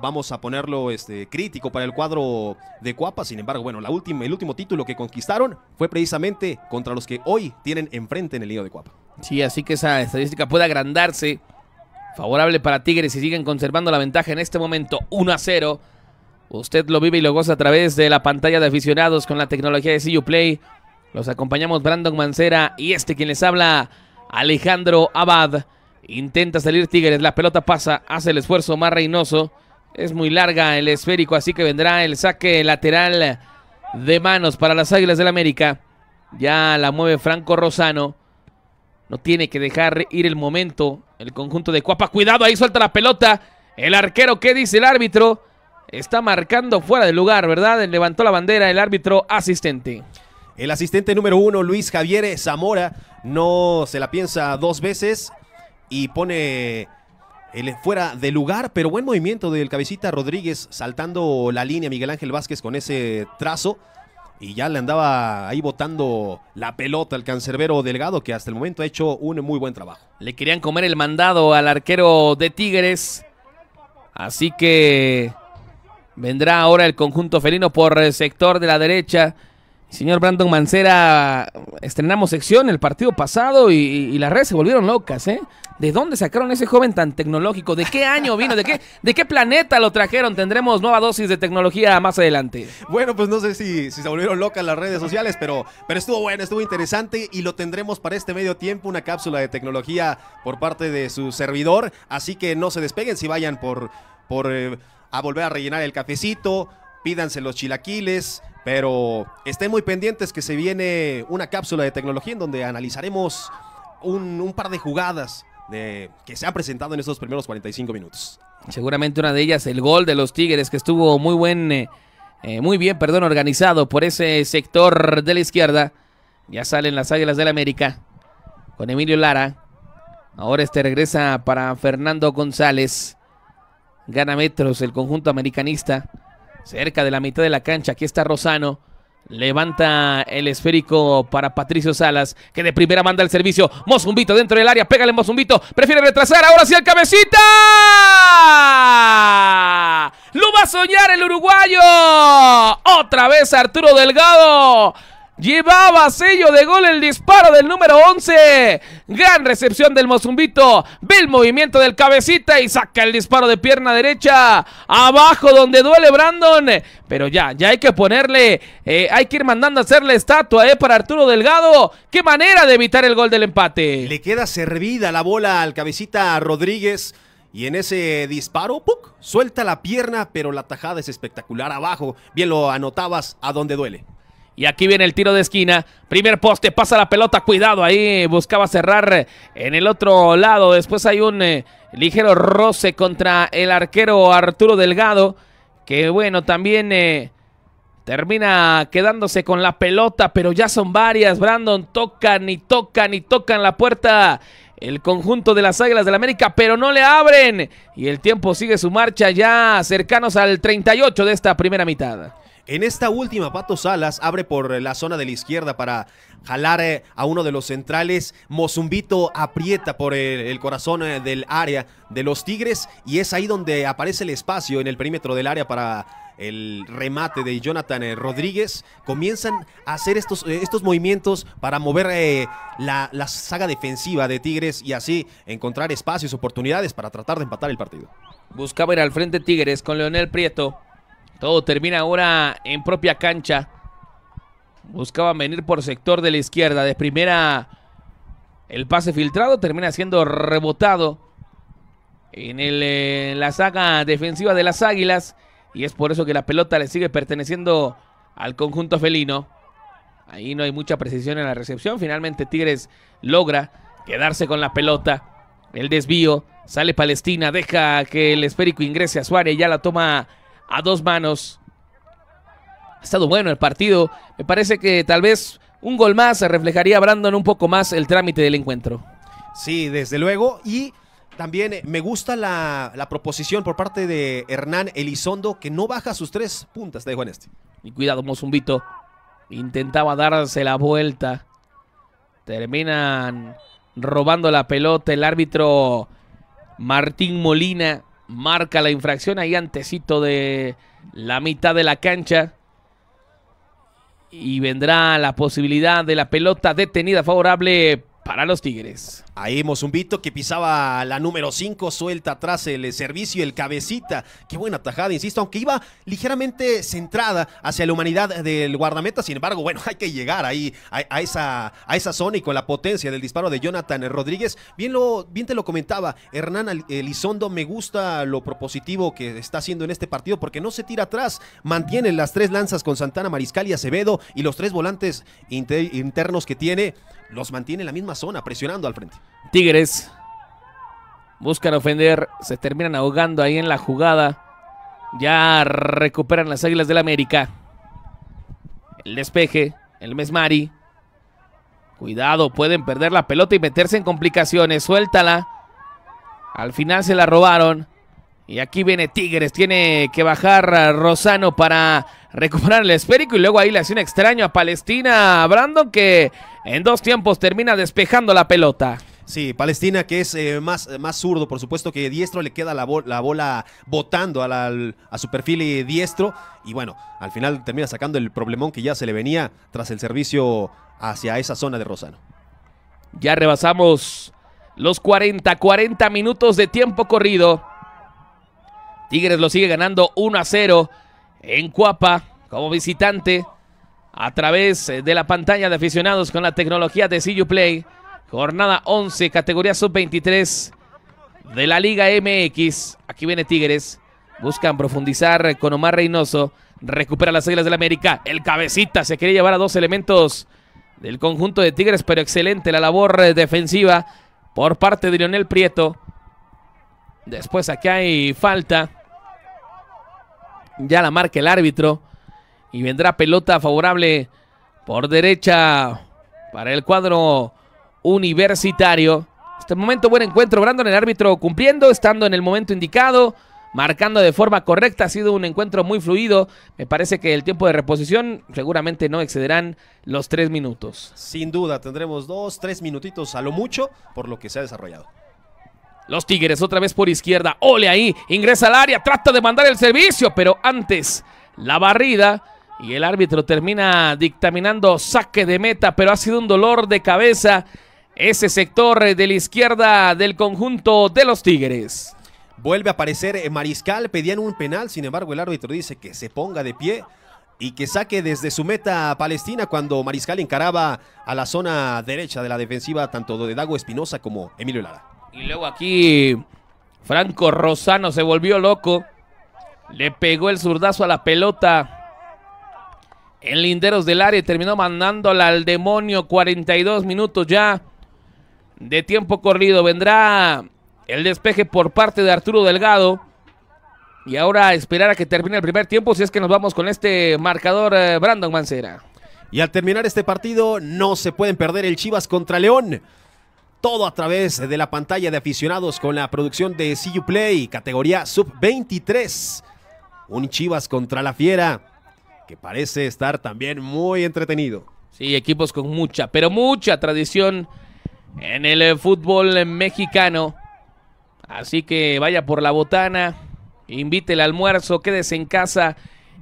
vamos a ponerlo este, crítico para el cuadro de Cuapa. Sin embargo, bueno, la última, el último título que conquistaron fue precisamente contra los que hoy tienen enfrente en el lío de Cuapa. Sí, así que esa estadística puede agrandarse. Favorable para Tigres y siguen conservando la ventaja en este momento 1 a 0. Usted lo vive y lo goza a través de la pantalla de aficionados con la tecnología de CU Play. Los acompañamos Brandon Mancera y este quien les habla, Alejandro Abad. Intenta salir Tigres, la pelota pasa, hace el esfuerzo más reinoso. Es muy larga el esférico, así que vendrá el saque lateral de manos para las Águilas del América. Ya la mueve Franco Rosano. No tiene que dejar ir el momento. El conjunto de Cuapa. Cuidado, ahí suelta la pelota. El arquero, ¿qué dice el árbitro? Está marcando fuera de lugar, ¿verdad? Levantó la bandera el árbitro asistente. El asistente número uno, Luis Javier Zamora, no se la piensa dos veces y pone eh, fuera de lugar, pero buen movimiento del cabecita Rodríguez saltando la línea Miguel Ángel Vázquez con ese trazo. Y ya le andaba ahí botando la pelota al cancerbero Delgado, que hasta el momento ha hecho un muy buen trabajo. Le querían comer el mandado al arquero de Tigres. Así que vendrá ahora el conjunto felino por el sector de la derecha. Señor Brandon Mancera, estrenamos sección el partido pasado y, las redes se volvieron locas, ¿eh? ¿De dónde sacaron ese joven tan tecnológico? ¿De qué año vino? ¿De qué, de qué planeta lo trajeron? Tendremos nueva dosis de tecnología más adelante. Bueno, pues no sé si, se volvieron locas las redes sociales, pero, estuvo bueno, estuvo interesante y lo tendremos para este medio tiempo, una cápsula de tecnología por parte de su servidor. Así que no se despeguen si vayan por, eh, a volver a rellenar el cafecito, pídanse los chilaquiles, pero estén muy pendientes que se viene una cápsula de tecnología en donde analizaremos un, par de jugadas de, que se han presentado en estos primeros 45 minutos. Seguramente una de ellas, el gol de los Tigres, que estuvo muy buen, eh, eh, muy bien, perdón, organizado por ese sector de la izquierda. Ya salen las Águilas del América con Emilio Lara. Ahora este regresa para Fernando González. Gana metros el conjunto americanista cerca de la mitad de la cancha. Aquí está Rosano. Levanta el esférico para Patricio Salas, que de primera manda el servicio. Mozumbito dentro del área, pégale Mozumbito. Prefiere retrasar, ahora sí el cabecita. Lo va a soñar el uruguayo. Otra vez Arturo Delgado. Llevaba sello de gol el disparo del número 11. Gran recepción del Mozumbito. Ve el movimiento del cabecita y saca el disparo de pierna derecha. Abajo donde duele Brandon. Pero ya, ya hay que ponerle. Eh, hay que ir mandando a hacerle estatua eh, para Arturo Delgado. Qué manera de evitar el gol del empate. Le queda servida la bola al cabecita Rodríguez. Y en ese disparo, ¡puc! suelta la pierna, pero la tajada es espectacular abajo. Bien lo anotabas a donde duele. Y aquí viene el tiro de esquina. Primer poste, pasa la pelota, cuidado. Ahí buscaba cerrar en el otro lado. Después hay un eh, ligero roce contra el arquero Arturo Delgado. Que bueno, también eh, termina quedándose con la pelota. Pero ya son varias. Brandon tocan y tocan y tocan la puerta. El conjunto de las Águilas del la América, pero no le abren. Y el tiempo sigue su marcha ya cercanos al 38 de esta primera mitad. En esta última, Pato Salas abre por eh, la zona de la izquierda para jalar eh, a uno de los centrales. Mozumbito aprieta por eh, el, corazón del área de los Tigres y es ahí donde aparece el espacio en el perímetro del área para el remate de Jonathan Rodríguez, comienzan a hacer estos, estos movimientos para mover la, la, saga defensiva de Tigres y así encontrar espacios, oportunidades para tratar de empatar el partido. Buscaba ir al frente Tigres con Leonel Prieto. Todo termina ahora en propia cancha. Buscaban venir por sector de la izquierda. De primera, el pase filtrado termina siendo rebotado en, el, en eh, la saga defensiva de las Águilas. Y es por eso que la pelota le sigue perteneciendo al conjunto felino. Ahí no hay mucha precisión en la recepción. Finalmente Tigres logra quedarse con la pelota. El desvío. Sale Palestina. Deja que el esférico ingrese a Suárez. Ya la toma a dos manos. Ha estado bueno el partido. Me parece que tal vez un gol más se reflejaría a Brandon un poco más el trámite del encuentro. Sí, desde luego. Y también eh, me gusta la, proposición por parte de Hernán Elizondo que no baja sus tres puntas, te dejo en este. Y cuidado, Mozumbito. Intentaba darse la vuelta. Terminan robando la pelota el árbitro Martín Molina marca la infracción ahí antecito de la mitad de la cancha. Y vendrá la posibilidad de la pelota detenida favorable para los Tigres. Ahí hemos un Vito que pisaba la número 5, suelta atrás el servicio, el cabecita. Qué buena tajada, insisto, aunque iba ligeramente centrada hacia la humanidad del guardameta. Sin embargo, bueno, hay que llegar ahí a, esa, a esa zona y con la potencia del disparo de Jonathan Rodríguez. Bien, lo, bien te lo comentaba Hernán Elizondo, me gusta lo propositivo que está haciendo en este partido porque no se tira atrás, mantiene las tres lanzas con Santana, Mariscal y Acevedo y los tres volantes internos que tiene los mantiene en la misma zona, presionando al frente. Tigres buscan ofender, se terminan ahogando ahí en la jugada. Ya recuperan las Águilas del América. El despeje, el Mesmari. Cuidado, pueden perder la pelota y meterse en complicaciones. Suéltala. Al final se la robaron. Y aquí viene Tigres. Tiene que bajar Rosano para recuperar el esférico. Y luego ahí le hace un extraño a Palestina. Brandon que en dos tiempos termina despejando la pelota. Sí, Palestina que es eh, más, eh, más zurdo, por supuesto que diestro le queda la, bola botando a, su perfil diestro y bueno, al final termina sacando el problemón que ya se le venía tras el servicio hacia esa zona de Rosano. Ya rebasamos los 40, 40 minutos de tiempo corrido. Tigres lo sigue ganando 1 a 0 en Cuapa como visitante a través eh, de la pantalla de aficionados con la tecnología de CU Play. Jornada 11, categoría sub-23 de la Liga MX. Aquí viene Tigres. Buscan profundizar con Omar Reynoso. Recupera las Águilas del América. El cabecita se quiere llevar a dos elementos del conjunto de Tigres, pero excelente la labor eh, defensiva por parte de Lionel Prieto. Después aquí hay falta. Ya la marca el árbitro. Y vendrá pelota favorable por derecha para el cuadro universitario. Este momento buen encuentro, Brandon, el árbitro cumpliendo, estando en el momento indicado, marcando de forma correcta. Ha sido un encuentro muy fluido. Me parece que el tiempo de reposición seguramente no excederán los tres minutos. Sin duda, tendremos dos, tres minutitos a lo mucho por lo que se ha desarrollado. Los Tigres otra vez por izquierda. Ole ahí, ingresa al área, trata de mandar el servicio, pero antes la barrida y el árbitro termina dictaminando saque de meta, pero ha sido un dolor de cabeza ese sector de la izquierda del conjunto de los Tigres. Vuelve a aparecer eh, Mariscal, pedían un penal, sin embargo el árbitro dice que se ponga de pie y que saque desde su meta Palestina cuando Mariscal encaraba a la zona derecha de la defensiva tanto de Dago Espinosa como Emilio Lara. Y luego aquí Franco Rosano se volvió loco, le pegó el zurdazo a la pelota en linderos del área terminó mandándola al demonio. 42 minutos ya de tiempo corrido. Vendrá el despeje por parte de Arturo Delgado. Y ahora esperar a que termine el primer tiempo si es que nos vamos con este marcador eh, Brandon Mancera. Y al terminar este partido no se pueden perder el Chivas contra León. Todo a través de la pantalla de aficionados con la producción de See Play, categoría sub-23. Un Chivas contra la Fiera que parece estar también muy entretenido. Sí, equipos con mucha, pero mucha tradición en el eh, fútbol mexicano. Así que vaya por la botana, invite el almuerzo, quédese en casa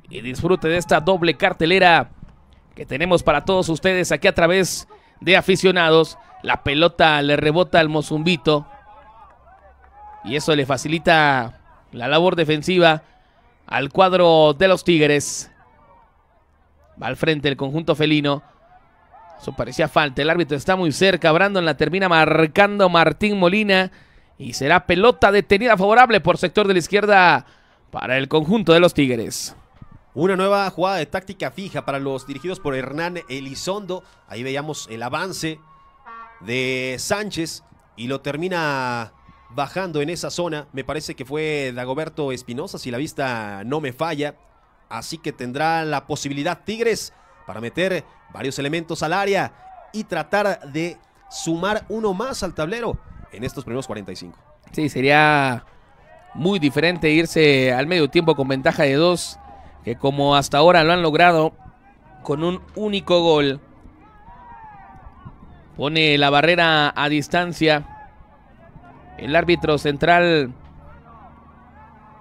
y disfrute de esta doble cartelera que tenemos para todos ustedes aquí a través de aficionados. La pelota le rebota al Mozumbito y eso le facilita la labor defensiva al cuadro de los Tigres. Va al frente el conjunto felino. Eso parecía falta. El árbitro está muy cerca. Brandon la termina marcando Martín Molina. Y será pelota detenida favorable por sector de la izquierda para el conjunto de los Tigres. Una nueva jugada de táctica fija para los dirigidos por Hernán Elizondo. Ahí veíamos el avance de Sánchez y lo termina bajando en esa zona. Me parece que fue Dagoberto Espinosa, si la vista no me falla así que tendrá la posibilidad Tigres para meter varios elementos al área y tratar de sumar uno más al tablero en estos primeros 45. Sí, sería muy diferente irse al medio tiempo con ventaja de dos, que como hasta ahora lo han logrado con un único gol. Pone la barrera a distancia. El árbitro central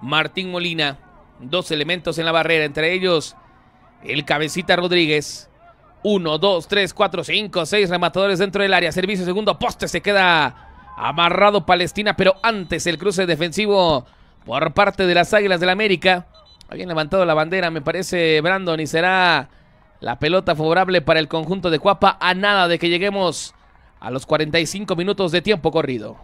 Martín Molina dos elementos en la barrera, entre ellos el cabecita Rodríguez. Uno, dos, tres, cuatro, cinco, seis rematadores dentro del área. Servicio segundo poste se queda amarrado Palestina, pero antes el cruce defensivo por parte de las Águilas del la América. Habían levantado la bandera, me parece, Brandon, y será la pelota favorable para el conjunto de Cuapa a nada de que lleguemos a los 45 minutos de tiempo corrido.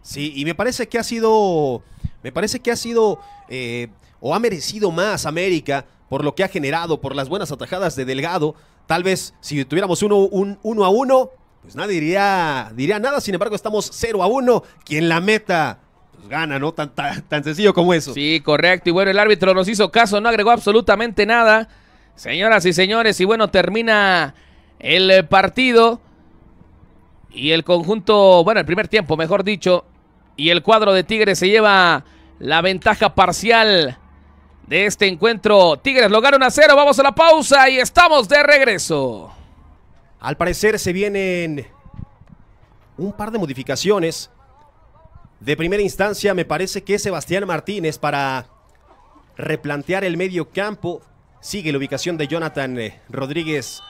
Sí, y me parece que ha sido, me parece que ha sido eh, o ha merecido más América por lo que ha generado, por las buenas atajadas de Delgado. Tal vez si tuviéramos uno, un, a uno, pues nadie diría, diría nada. Sin embargo, estamos 0 a 1. Quien la meta pues gana, ¿no? Tan, tan, tan, sencillo como eso. Sí, correcto. Y bueno, el árbitro nos hizo caso, no agregó absolutamente nada. Señoras y señores, y bueno, termina el eh, partido. Y el conjunto, bueno, el primer tiempo, mejor dicho. Y el cuadro de Tigres se lleva la ventaja parcial de este encuentro. Tigres lo a cero. Vamos a la pausa y estamos de regreso. Al parecer se vienen un par de modificaciones. De primera instancia me parece que Sebastián Martínez para replantear el medio campo. Sigue la ubicación de Jonathan eh, Rodríguez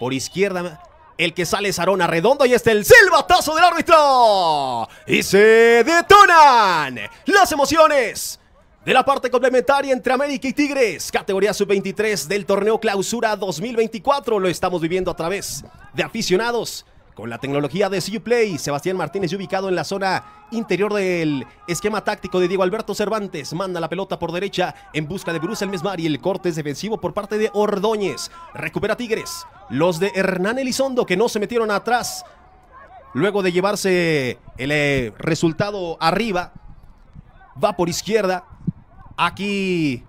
por izquierda. El que sale es Arona Arredondo y está el silbatazo del árbitro. Y se detonan las emociones de la parte complementaria entre América y Tigres, categoría sub-23 del torneo Clausura 2024. Lo estamos viviendo a través de aficionados con la tecnología de C-Play. Sebastián Martínez, ubicado en la zona interior del esquema táctico de Diego Alberto Cervantes, manda la pelota por derecha en busca de Bruce Mesmar y el corte es defensivo por parte de Ordóñez. Recupera Tigres. Los de Hernán Elizondo que no se metieron atrás luego de llevarse el eh, resultado arriba. Va por izquierda, Aquí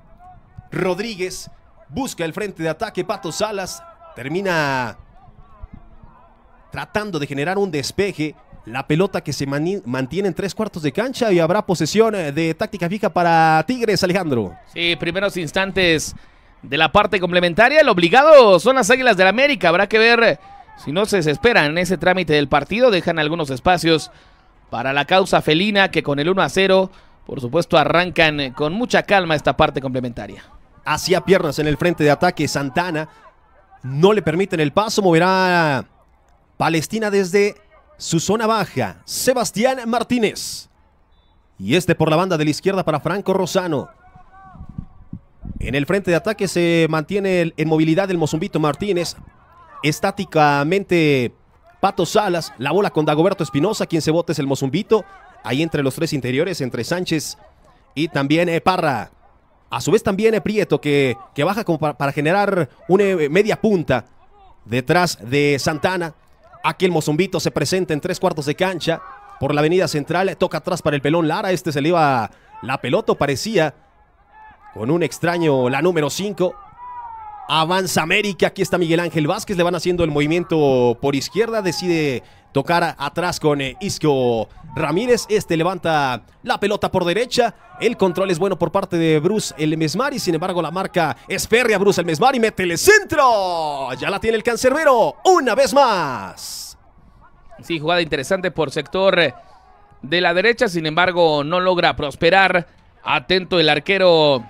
Rodríguez busca el frente de ataque. Pato Salas termina tratando de generar un despeje. La pelota que se mantiene en tres cuartos de cancha y habrá posesión eh, de táctica fija para Tigres, Alejandro. Sí, primeros instantes de la parte complementaria. El obligado son las Águilas del América. Habrá que ver si no se desesperan en ese trámite del partido. Dejan algunos espacios para la causa felina que con el 1 a 0 por supuesto, arrancan eh, con mucha calma esta parte complementaria. Hacia piernas en el frente de ataque Santana. No le permiten el paso, moverá Palestina desde su zona baja. Sebastián Martínez. Y este por la banda de la izquierda para Franco Rosano. En el frente de ataque se mantiene en movilidad el Mozumbito Martínez. Estáticamente Pato Salas. La bola con Dagoberto Espinosa. Quien se bota es el Mozumbito. Ahí entre los tres interiores, entre Sánchez y también eh, Parra. A su vez también eh, Prieto que, que baja como para, generar una eh, media punta detrás de Santana. Aquel el Mozumbito se presenta en tres cuartos de cancha por la avenida central. Toca atrás para el pelón Lara. Este se le iba la pelota, parecía. Con un extraño, la número 5. Avanza América. Aquí está Miguel Ángel Vázquez. Le van haciendo el movimiento por izquierda. Decide tocar atrás con eh, Isco Ramírez. Este levanta la pelota por derecha. El control es bueno por parte de Bruce el Sin embargo, la marca es férrea. Bruce el y mete el centro. Ya la tiene el cancerbero. Una vez más. Sí, jugada interesante por sector eh, de la derecha. Sin embargo, no logra prosperar. Atento el arquero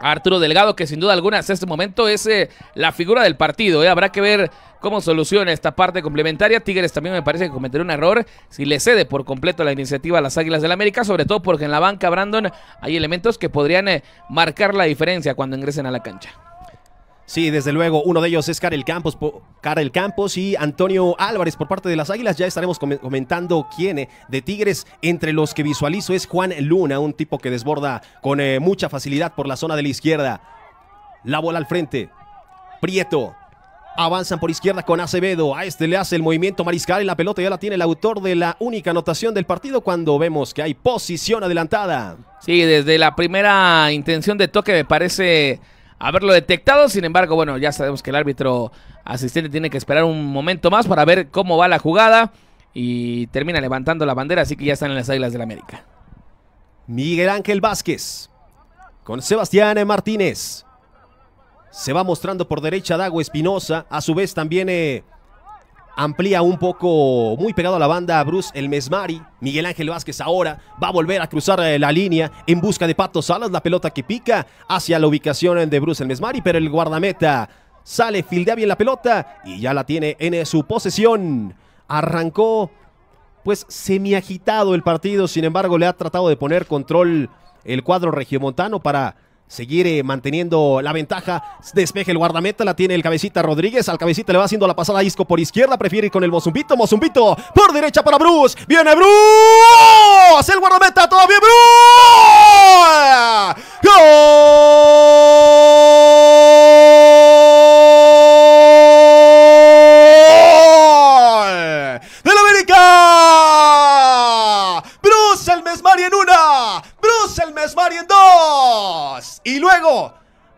Arturo Delgado, que sin duda alguna hasta este momento es eh, la figura del partido. Habrá que ver cómo soluciona esta parte complementaria. Tigres también me parece que cometerá un error si le cede por completo la iniciativa a las Águilas del América, sobre todo porque en la banca, Brandon, hay elementos que podrían eh, marcar la diferencia cuando ingresen a la cancha. Sí, desde luego, uno de ellos es Karel Campos, Karel Campos y Antonio Álvarez por parte de las Águilas. Ya estaremos comentando quién eh, de Tigres entre los que visualizo es Juan Luna, un tipo que desborda con eh, mucha facilidad por la zona de la izquierda. La bola al frente. Prieto Avanzan por izquierda con Acevedo. A este le hace el movimiento Mariscal y la pelota ya la tiene el autor de la única anotación del partido cuando vemos que hay posición adelantada. Sí, desde la primera intención de toque me parece haberlo detectado. Sin embargo, bueno, ya sabemos que el árbitro asistente tiene que esperar un momento más para ver cómo va la jugada. Y termina levantando la bandera, así que ya están en las Águilas del la América. Miguel Ángel Vázquez con Sebastián Martínez. Se va mostrando por derecha Dago Espinosa. A su vez también eh, amplía un poco, muy pegado a la banda, Bruce El Mesmari. Miguel Ángel Vázquez ahora va a volver a cruzar eh, la línea en busca de Pato Salas. La pelota que pica hacia la ubicación de Bruce El Mesmari, pero el guardameta sale, fildea bien la pelota y ya la tiene en eh, su posesión. Arrancó pues agitado el partido, sin embargo le ha tratado de poner control el cuadro regiomontano para seguir eh, manteniendo la ventaja. Despeje el guardameta, la tiene el cabecita Rodríguez. Al cabecita le va haciendo la pasada a Isco por izquierda. Prefiere ir con el Mozumbito. Mozumbito por derecha para Bruce. Viene Bruce. El guardameta todavía Bruce. ¡Gol! y luego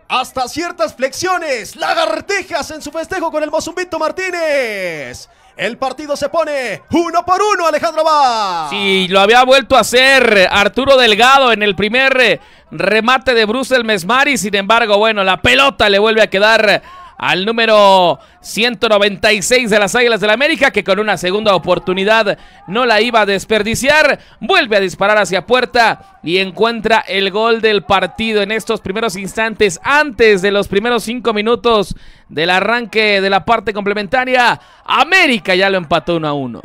hasta ciertas flexiones, lagartejas en su festejo con el Mozumbito Martínez. El partido se pone uno por uno, Alejandro va. Sí, lo había vuelto a hacer Arturo Delgado en el primer remate de Bruce el Mesmari. Sin embargo, bueno, la pelota le vuelve a quedar al número 196 de las Águilas del la América, que con una segunda oportunidad no la iba a desperdiciar. Vuelve a disparar hacia puerta y encuentra el gol del partido en estos primeros instantes, antes de los primeros cinco minutos del arranque de la parte complementaria. América ya lo empató 1 a uno.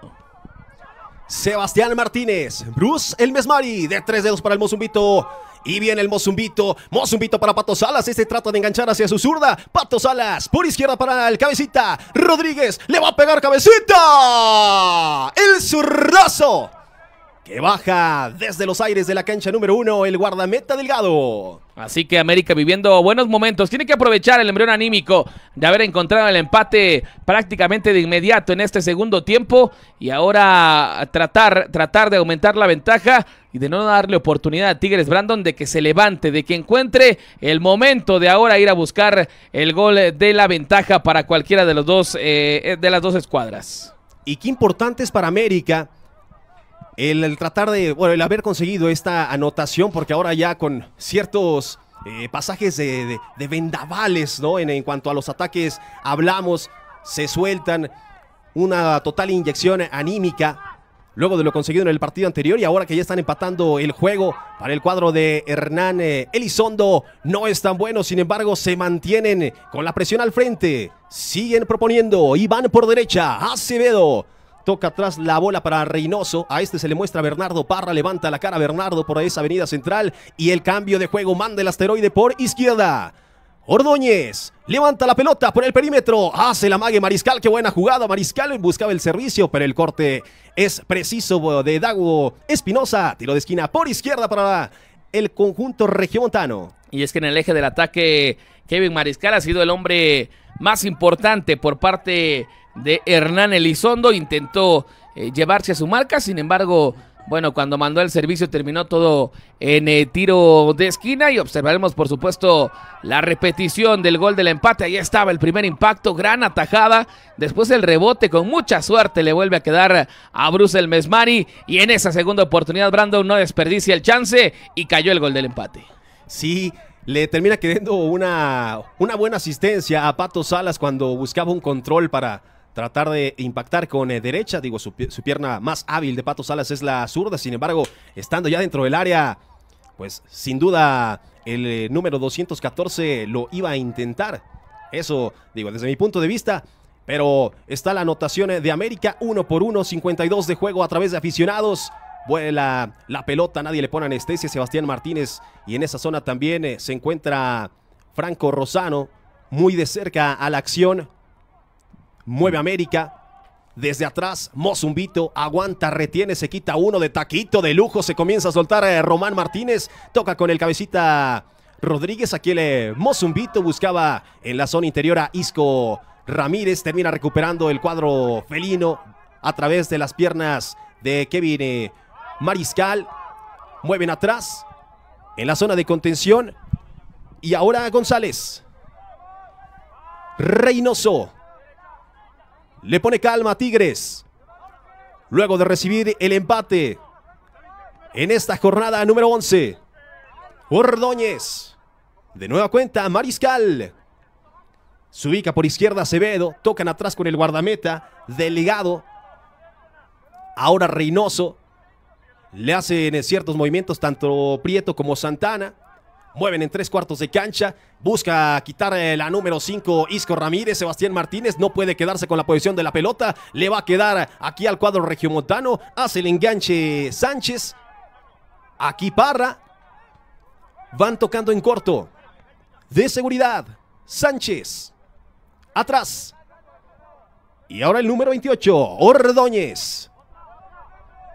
Sebastián Martínez, Bruce El Mari de tres dedos para el Mozumbito. Y viene el Mozumbito. Mozumbito para Pato Salas. Este trata de enganchar hacia su zurda. Pato Salas. Por izquierda para el cabecita. Rodríguez. Le va a pegar cabecita. El zurrazo que baja desde los aires de la cancha número uno, el guardameta Delgado. Así que América viviendo buenos momentos. Tiene que aprovechar el embrión anímico de haber encontrado el empate prácticamente de inmediato en este segundo tiempo y ahora tratar, tratar de aumentar la ventaja y de no darle oportunidad a Tigres Brandon de que se levante, de que encuentre el momento de ahora ir a buscar el gol de la ventaja para cualquiera de los dos eh, de las dos escuadras. Y qué importante es para América el, tratar de, bueno, el haber conseguido esta anotación, porque ahora ya con ciertos eh, pasajes de, vendavales, ¿no? En, cuanto a los ataques, hablamos, se sueltan, una total inyección anímica. Luego de lo conseguido en el partido anterior y ahora que ya están empatando el juego para el cuadro de Hernán eh, Elizondo, no es tan bueno, sin embargo se mantienen con la presión al frente, siguen proponiendo, y van por derecha, Acevedo, Toca atrás la bola para Reynoso. A este se le muestra Bernardo Parra. Levanta la cara Bernardo por esa avenida central. Y el cambio de juego manda el asteroide por izquierda. Ordóñez levanta la pelota por el perímetro, hace la mague Mariscal, qué buena jugada, Mariscal buscaba el servicio, pero el corte es preciso de Dago Espinosa, tiro de esquina por izquierda para el conjunto regiomontano. Y es que en el eje del ataque Kevin Mariscal ha sido el hombre más importante por parte de Hernán Elizondo. Intentó eh, llevarse a su marca, sin embargo, bueno, cuando mandó el servicio terminó todo en eh, tiro de esquina y observaremos, por supuesto, la repetición del gol del empate. Ahí estaba el primer impacto, gran atajada. Después el rebote, con mucha suerte, le vuelve a quedar a Bruce el Mesmari. Y en esa segunda oportunidad, Brandon no desperdicia el chance y cayó el gol del empate. Sí, le termina quedando una, una buena asistencia a Pato Salas cuando buscaba un control para tratar de impactar con eh, derecha. Digo, su, su, pierna más hábil de Pato Salas es la zurda. Sin embargo, estando ya dentro del área, pues sin duda el eh, número 214 lo iba a intentar. Eso, digo, desde mi punto de vista. Pero está la anotación eh, de América, 1 por 1, 52 de juego a través de aficionados. Vuela la pelota, nadie le pone anestesia. Sebastián Martínez. Y en esa zona también se encuentra Franco Rosano. Muy de cerca a la acción mueve América. Desde atrás, Mozumbito aguanta, retiene, se quita uno de taquito de lujo. Se comienza a soltar eh, Román Martínez. Toca con el cabecita Rodríguez. Aquí el eh, Mozumbito buscaba en la zona interior a Isco Ramírez. Termina recuperando el cuadro felino a través de las piernas de Kevin eh, Mariscal. Mueven atrás en la zona de contención. Y ahora González. Reynoso le pone calma a Tigres. Luego de recibir el empate en esta jornada número 11. Ordóñez. De nueva cuenta, Mariscal. Se ubica por izquierda Acevedo. Tocan atrás con el guardameta. Delegado. Ahora Reynoso. Le hacen ciertos movimientos tanto Prieto como Santana. Mueven en tres cuartos de cancha. Busca quitar eh, la número 5 Isco Ramírez. Sebastián Martínez no puede quedarse con la posición de la pelota. Le va a quedar aquí al cuadro regiomontano. Hace el enganche Sánchez. Aquí Parra. Van tocando en corto. De seguridad. Sánchez. Atrás. Y ahora el número 28, Ordóñez.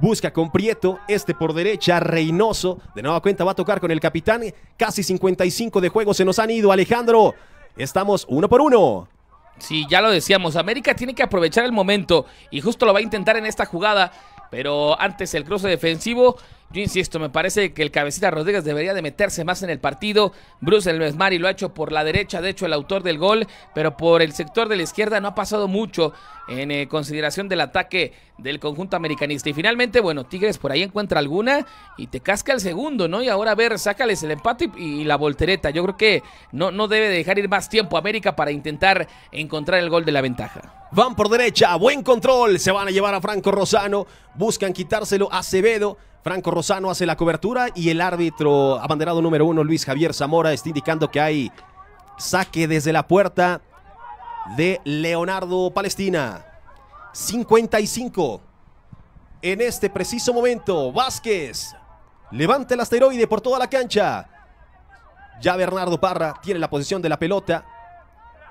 Busca con Prieto, este por derecha, Reynoso. De nueva cuenta va a tocar con el capitán. Casi 55 de juego se nos han ido, Alejandro. Estamos uno por uno. Sí, ya lo decíamos, América tiene que aprovechar el momento y justo lo va a intentar en esta jugada, pero antes el cruce defensivo yo insisto, me parece que el cabecita Rodríguez debería de meterse más en el partido. Bruce El Mari lo ha hecho por la derecha, de hecho el autor del gol, pero por el sector de la izquierda no ha pasado mucho en eh, consideración del ataque del conjunto americanista. Y finalmente, bueno, Tigres por ahí encuentra alguna y te casca el segundo, ¿no? Y ahora a ver, sácales el empate y, la voltereta. Yo creo que no, no debe dejar ir más tiempo a América para intentar encontrar el gol de la ventaja. Van por derecha, buen control, se van a llevar a Franco Rosano, buscan quitárselo a Acevedo. Franco Rosano hace la cobertura y el árbitro abanderado número uno, Luis Javier Zamora, está indicando que hay saque desde la puerta de Leonardo Palestina. 55. En este preciso momento, Vázquez levanta el asteroide por toda la cancha. Ya Bernardo Parra tiene la posición de la pelota.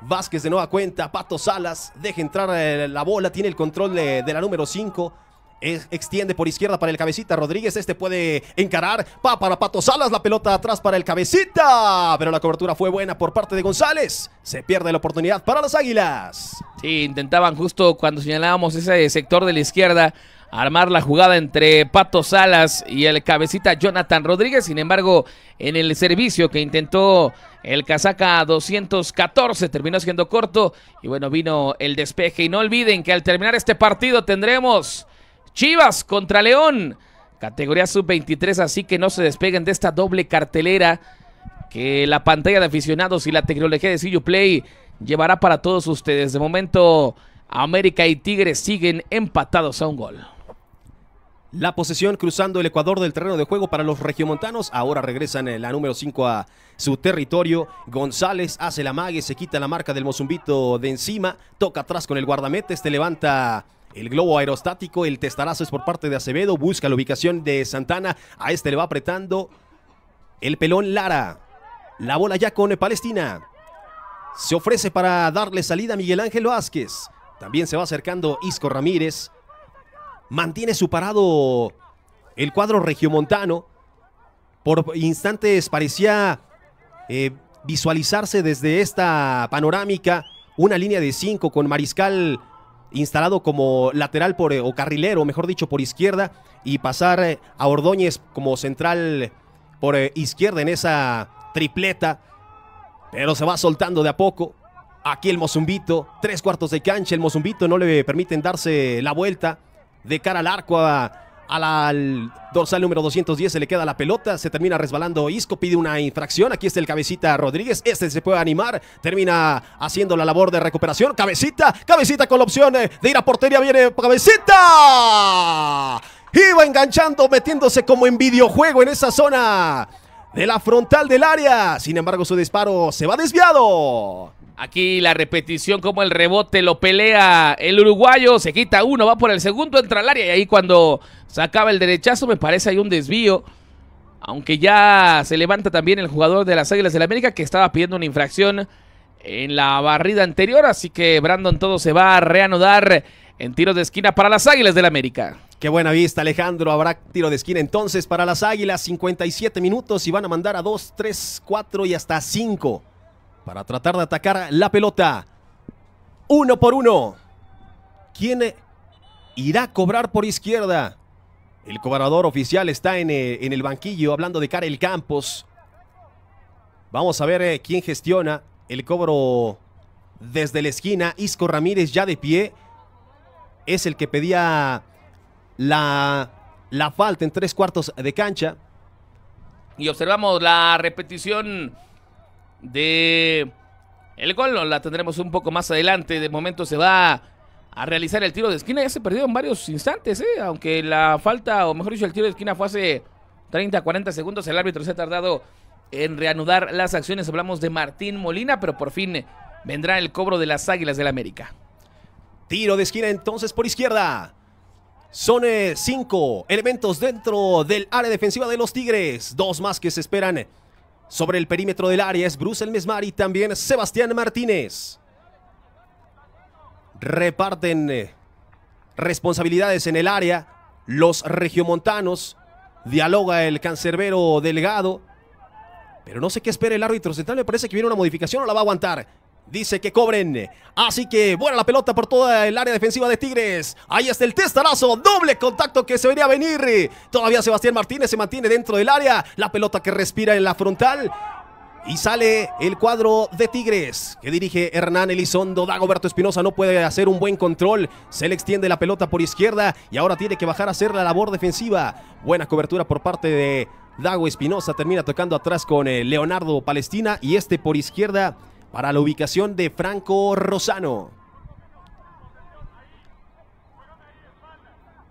Vázquez de nueva cuenta, Pato Salas deja entrar eh, la bola, tiene el control de, de la número 5 extiende por izquierda para el cabecita Rodríguez. Este puede encarar. Va para Pato Salas. La pelota atrás para el cabecita. Pero la cobertura fue buena por parte de González. Se pierde la oportunidad para las Águilas. Sí, intentaban justo cuando señalábamos ese sector de la izquierda armar la jugada entre Pato Salas y el cabecita Jonathan Rodríguez. Sin embargo, en el servicio que intentó el casaca 214 terminó siendo corto y bueno, vino el despeje. Y no olviden que al terminar este partido tendremos Chivas contra León, categoría sub-23, así que no se despeguen de esta doble cartelera que la pantalla de aficionados y la tecnología de CU Play llevará para todos ustedes. De momento, América y Tigres siguen empatados a un gol. La posesión cruzando el Ecuador del terreno de juego para los regiomontanos. Ahora regresan eh, la número 5 a su territorio. González hace la mague, se quita la marca del Mozumbito de encima. Toca atrás con el guardamete, Este levanta el globo aerostático, el testarazo es por parte de Acevedo, busca la ubicación de Santana, a este le va apretando el pelón Lara. La bola ya con Palestina. Se ofrece para darle salida a Miguel Ángel Vázquez. También se va acercando Isco Ramírez. Mantiene su parado el cuadro regiomontano. Por instantes parecía eh, visualizarse desde esta panorámica una línea de cinco con Mariscal instalado como lateral por, eh, o carrilero, mejor dicho, por izquierda, y pasar eh, a Ordóñez como central por eh, izquierda en esa tripleta. Pero se va soltando de a poco. Aquí el Mozumbito, tres cuartos de cancha. El Mozumbito no le permiten darse la vuelta de cara al arco a al dorsal número 210 se le queda la pelota, se termina resbalando Isco, pide una infracción, aquí está el cabecita Rodríguez, este se puede animar, termina haciendo la labor de recuperación, cabecita, cabecita con la opción eh, de ir a portería, viene cabecita, iba enganchando, metiéndose como en videojuego en esa zona de la frontal del área, sin embargo su disparo se va desviado. Aquí la repetición como el rebote lo pelea el uruguayo, se quita uno, va por el segundo, entra al área y ahí cuando sacaba el derechazo me parece hay un desvío. Aunque ya se levanta también el jugador de las Águilas del la América que estaba pidiendo una infracción en la barrida anterior, así que Brandon todo se va a reanudar en tiros de esquina para las Águilas del la América. Qué buena vista, Alejandro. Habrá tiro de esquina entonces para las Águilas, 57 minutos y van a mandar a 2, 3, 4 y hasta 5 para tratar de atacar la pelota. Uno por uno. ¿Quién irá a cobrar por izquierda? El cobrador oficial está en, eh, en el banquillo hablando de Karel Campos. Vamos a ver eh, quién gestiona el cobro desde la esquina. Isco Ramírez ya de pie. Es el que pedía la, la falta en tres cuartos de cancha. Y observamos la repetición de el gol. La tendremos un poco más adelante. De momento se va a realizar el tiro de esquina. Ya se perdió en varios instantes, ¿eh? aunque la falta, o mejor dicho, el tiro de esquina fue hace 30, 40 segundos. El árbitro se ha tardado en reanudar las acciones. Hablamos de Martín Molina, pero por fin vendrá el cobro de las Águilas del América. Tiro de esquina entonces por izquierda. Son eh, cinco elementos dentro del área defensiva de los Tigres. Dos más que se esperan sobre el perímetro del área es Bruce El Mesmar y también Sebastián Martínez. Reparten eh, responsabilidades en el área los regiomontanos. Dialoga el cancerbero Delgado. Pero no sé qué espera el árbitro central. Me parece que viene una modificación o la va a aguantar dice que cobren. Así que buena la pelota por toda el área defensiva de Tigres. Ahí está el testarazo, doble contacto que se venía a venir. Todavía Sebastián Martínez se mantiene dentro del área. La pelota que respira en la frontal. Y sale el cuadro de Tigres que dirige Hernán Elizondo. Dagoberto Espinosa no puede hacer un buen control. Se le extiende la pelota por izquierda y ahora tiene que bajar a hacer la labor defensiva. Buena cobertura por parte de Dago Espinosa. Termina tocando atrás con eh, Leonardo Palestina y este por izquierda para la ubicación de Franco Rosano.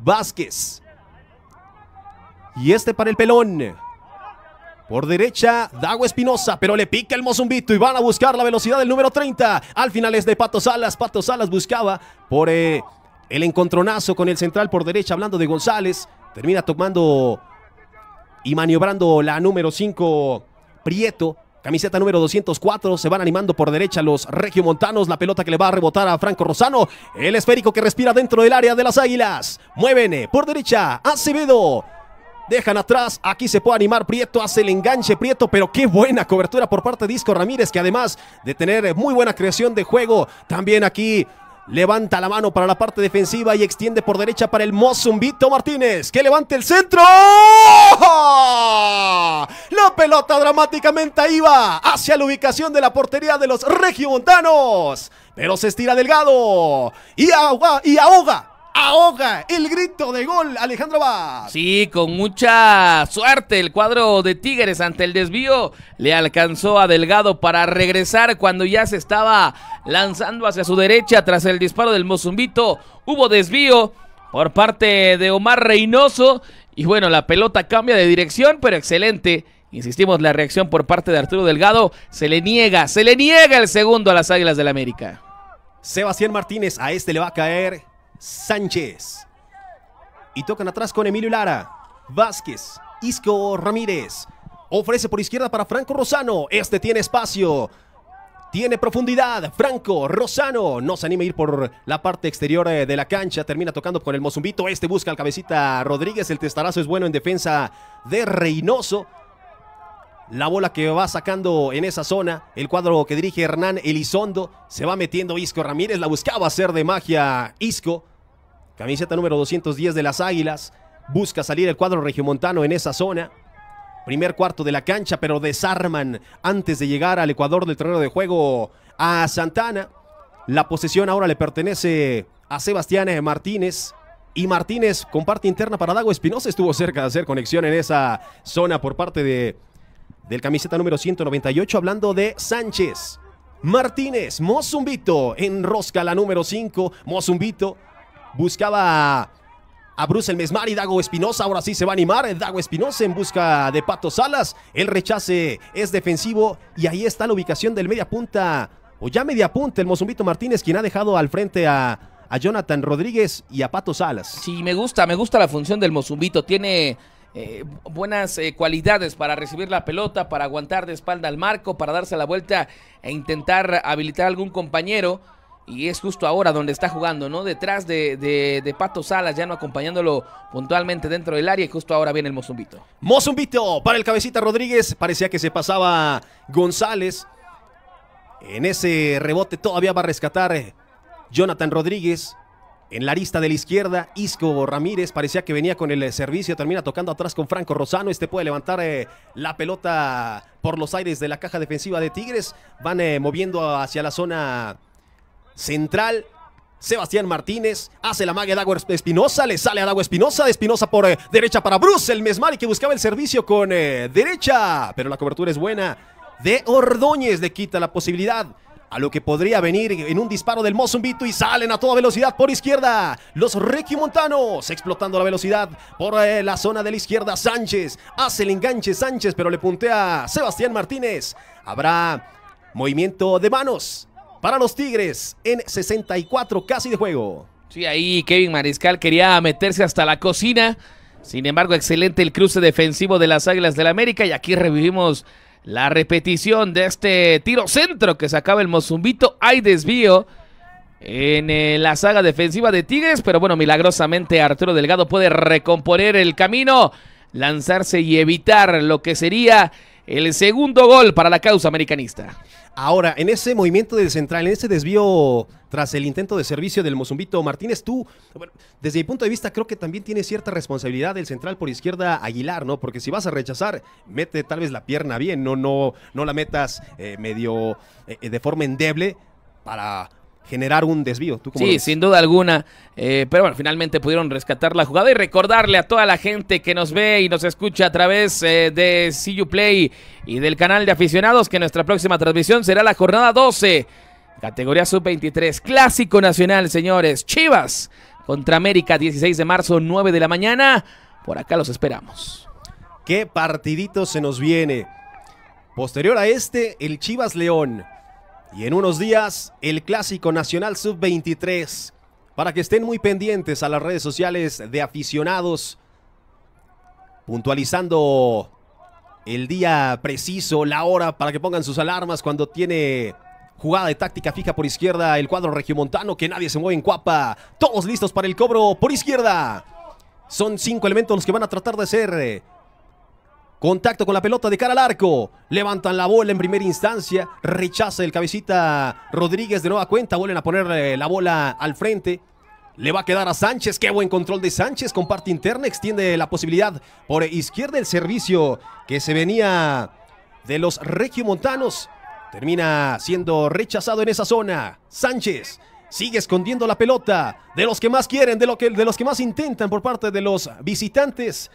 Vázquez. Y este para el pelón. Por derecha, Dago Espinosa, pero le pica el Mozumbito y van a buscar la velocidad del número 30. Al final es de Pato Salas. Pato Salas buscaba por eh, el encontronazo con el central por derecha, hablando de González. Termina tomando y maniobrando la número 5, Prieto. Camiseta número 204, se van animando por derecha los regiomontanos, la pelota que le va a rebotar a Franco Rosano, el esférico que respira dentro del área de las Águilas, mueven eh, por derecha, Acevedo, Dejan atrás, aquí se puede animar Prieto, hace el enganche Prieto, pero qué buena cobertura por parte de Disco Ramírez, que además de tener eh, muy buena creación de juego, también aquí Levanta la mano para la parte defensiva y extiende por derecha para el Mozumbito Martínez, que levante el centro. La pelota dramáticamente va hacia la ubicación de la portería de los regiomontanos, pero se estira delgado y ahoga, y ahoga ahoga el grito de gol Alejandro va Sí, con mucha suerte el cuadro de Tigres ante el desvío le alcanzó a Delgado para regresar cuando ya se estaba lanzando hacia su derecha tras el disparo del Mozumbito. Hubo desvío por parte de Omar Reynoso y bueno, la pelota cambia de dirección, pero excelente. Insistimos, la reacción por parte de Arturo Delgado se le niega, se le niega el segundo a las Águilas del la América. Sebastián Martínez, a este le va a caer Sánchez. Y tocan atrás con Emilio Lara. Vázquez. Isco Ramírez. Ofrece por izquierda para Franco Rosano. Este tiene espacio. Tiene profundidad. Franco Rosano no se anima a ir por la parte exterior eh, de la cancha. Termina tocando con el Mozumbito. Este busca al cabecita Rodríguez. El testarazo es bueno en defensa de Reynoso. La bola que va sacando en esa zona. El cuadro que dirige Hernán Elizondo. Se va metiendo Isco Ramírez. La buscaba hacer de magia Isco. Camiseta número 210 de las Águilas. Busca salir el cuadro regiomontano en esa zona. Primer cuarto de la cancha, pero desarman antes de llegar al Ecuador del terreno de juego a Santana. La posesión ahora le pertenece a Sebastián Martínez. Y Martínez con parte interna para Dago Espinosa. Estuvo cerca de hacer conexión en esa zona por parte de, del camiseta número 198. Hablando de Sánchez. Martínez, Mozumbito, enrosca la número 5. Mozumbito buscaba a Bruce el y Dago Espinosa, ahora sí se va a animar, eh, Dago Espinosa en busca de Pato Salas, el rechace es defensivo y ahí está la ubicación del media punta, o ya media punta, el Mozumbito Martínez, quien ha dejado al frente a, Jonathan Rodríguez y a Pato Salas. Sí, me gusta, me gusta la función del Mozumbito, tiene... Eh, buenas eh, cualidades para recibir la pelota, para aguantar de espalda al marco, para darse la vuelta e intentar habilitar a algún compañero y es justo ahora donde está jugando, ¿no? Detrás de, Pato Salas, ya no acompañándolo puntualmente dentro del área y justo ahora viene el Mozumbito. Mozumbito para el cabecita Rodríguez, parecía que se pasaba González. En ese rebote todavía va a rescatar Jonathan Rodríguez. En la arista de la izquierda, Isco Ramírez parecía que venía con el servicio, termina tocando atrás con Franco Rosano. Este puede levantar eh, la pelota por los aires de la caja defensiva de Tigres. Van eh, moviendo hacia la zona central. Sebastián Martínez hace la magia de Agua Espinosa, le sale a Agua Espinosa, de Espinosa por eh, derecha para Bruce, el Mesmari que buscaba el servicio con eh, derecha, pero la cobertura es buena. De Ordóñez le quita la posibilidad a lo que podría venir en un disparo del Mozumbito y salen a toda velocidad por izquierda. Los Ricky Montanos explotando la velocidad por eh, la zona de la izquierda. Sánchez hace el enganche Sánchez, pero le puntea Sebastián Martínez. Habrá movimiento de manos para los Tigres en 64 casi de juego. Sí, ahí Kevin Mariscal quería meterse hasta la cocina. Sin embargo, excelente el cruce defensivo de las Águilas del América. Y aquí revivimos la repetición de este tiro centro que sacaba el Mozumbito. Hay desvío en eh, la saga defensiva de Tigres, pero bueno, milagrosamente Arturo Delgado puede recomponer el camino, lanzarse y evitar lo que sería el segundo gol para la causa americanista. Ahora, en ese movimiento del central, en ese desvío tras el intento de servicio del Mozumbito Martínez, tú, bueno, desde mi punto de vista, creo que también tiene cierta responsabilidad el central por izquierda Aguilar, ¿no? Porque si vas a rechazar, mete tal vez la pierna bien, no, no, no la metas eh, medio eh, de forma endeble para generar un desvío. ¿Tú sí, sin duda alguna. Eh, pero bueno, finalmente pudieron rescatar la jugada y recordarle a toda la gente que nos ve y nos escucha a través eh, de CU Play y del canal de aficionados que nuestra próxima transmisión será la jornada 12, categoría sub-23, clásico nacional, señores. Chivas contra América, 16 de marzo, 9 de la mañana. Por acá los esperamos. ¿Qué partidito se nos viene? Posterior a este, el Chivas León. Y en unos días, el Clásico Nacional Sub-23. Para que estén muy pendientes a las redes sociales de aficionados, puntualizando el día preciso, la hora, para que pongan sus alarmas cuando tiene Jugada de táctica fija por izquierda, el cuadro regiomontano, que nadie se mueve en cuapa. Todos listos para el cobro por izquierda. Son cinco elementos los que van a tratar de ser Contacto con la pelota de cara al arco. Levantan la bola en primera instancia. Rechaza el cabecita Rodríguez de nueva cuenta. Vuelven a poner la bola al frente. Le va a quedar a Sánchez. Qué buen control de Sánchez. Con parte interna extiende la posibilidad por izquierda el servicio que se venía de los regiomontanos. Termina siendo rechazado en esa zona. Sánchez sigue escondiendo la pelota de los que más quieren, de, lo que, de los que más intentan por parte de los visitantes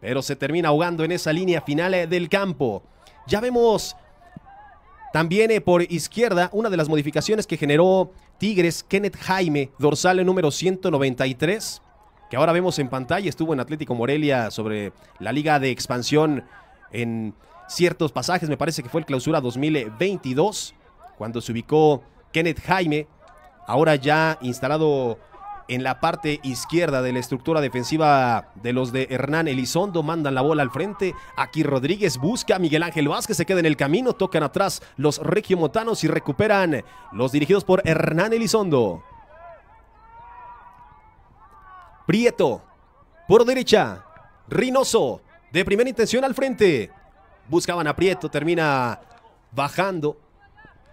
pero se termina ahogando en esa línea final eh, del campo. Ya vemos también eh, por izquierda una de las modificaciones que generó Tigres, Kenneth Jaime, dorsal número 193, que ahora vemos en pantalla, estuvo en Atlético Morelia sobre la liga de expansión en ciertos pasajes, me parece que fue el clausura 2022, cuando se ubicó Kenneth Jaime, ahora ya instalado en la parte izquierda de la estructura defensiva de los de Hernán Elizondo. Mandan la bola al frente. Aquí Rodríguez busca. a Miguel Ángel Vázquez se queda en el camino. Tocan atrás los regiomontanos y recuperan los dirigidos por Hernán Elizondo. Prieto por derecha. Rinoso. de primera intención al frente. Buscaban a Prieto. Termina bajando.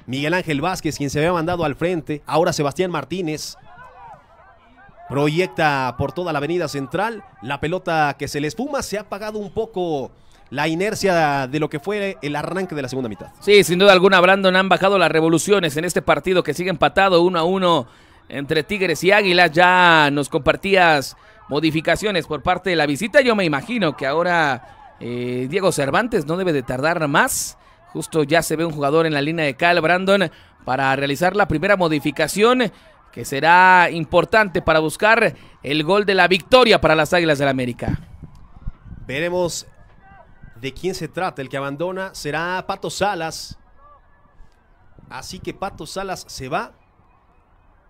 Miguel Ángel Vázquez, quien se había mandado al frente. Ahora Sebastián Martínez Proyecta por toda la avenida central la pelota que se le espuma. Se ha apagado un poco la inercia de lo que fue el arranque de la segunda mitad. Sí, sin duda alguna, Brandon, han bajado las revoluciones en este partido que sigue empatado uno a uno entre Tigres y Águilas. Ya nos compartías modificaciones por parte de la visita. Yo me imagino que ahora eh, Diego Cervantes no debe de tardar más. Justo ya se ve un jugador en la línea de cal, Brandon, para realizar la primera modificación que será importante para buscar el gol de la victoria para las Águilas del la América. Veremos de quién se trata. El que abandona será Pato Salas. Así que Pato Salas se va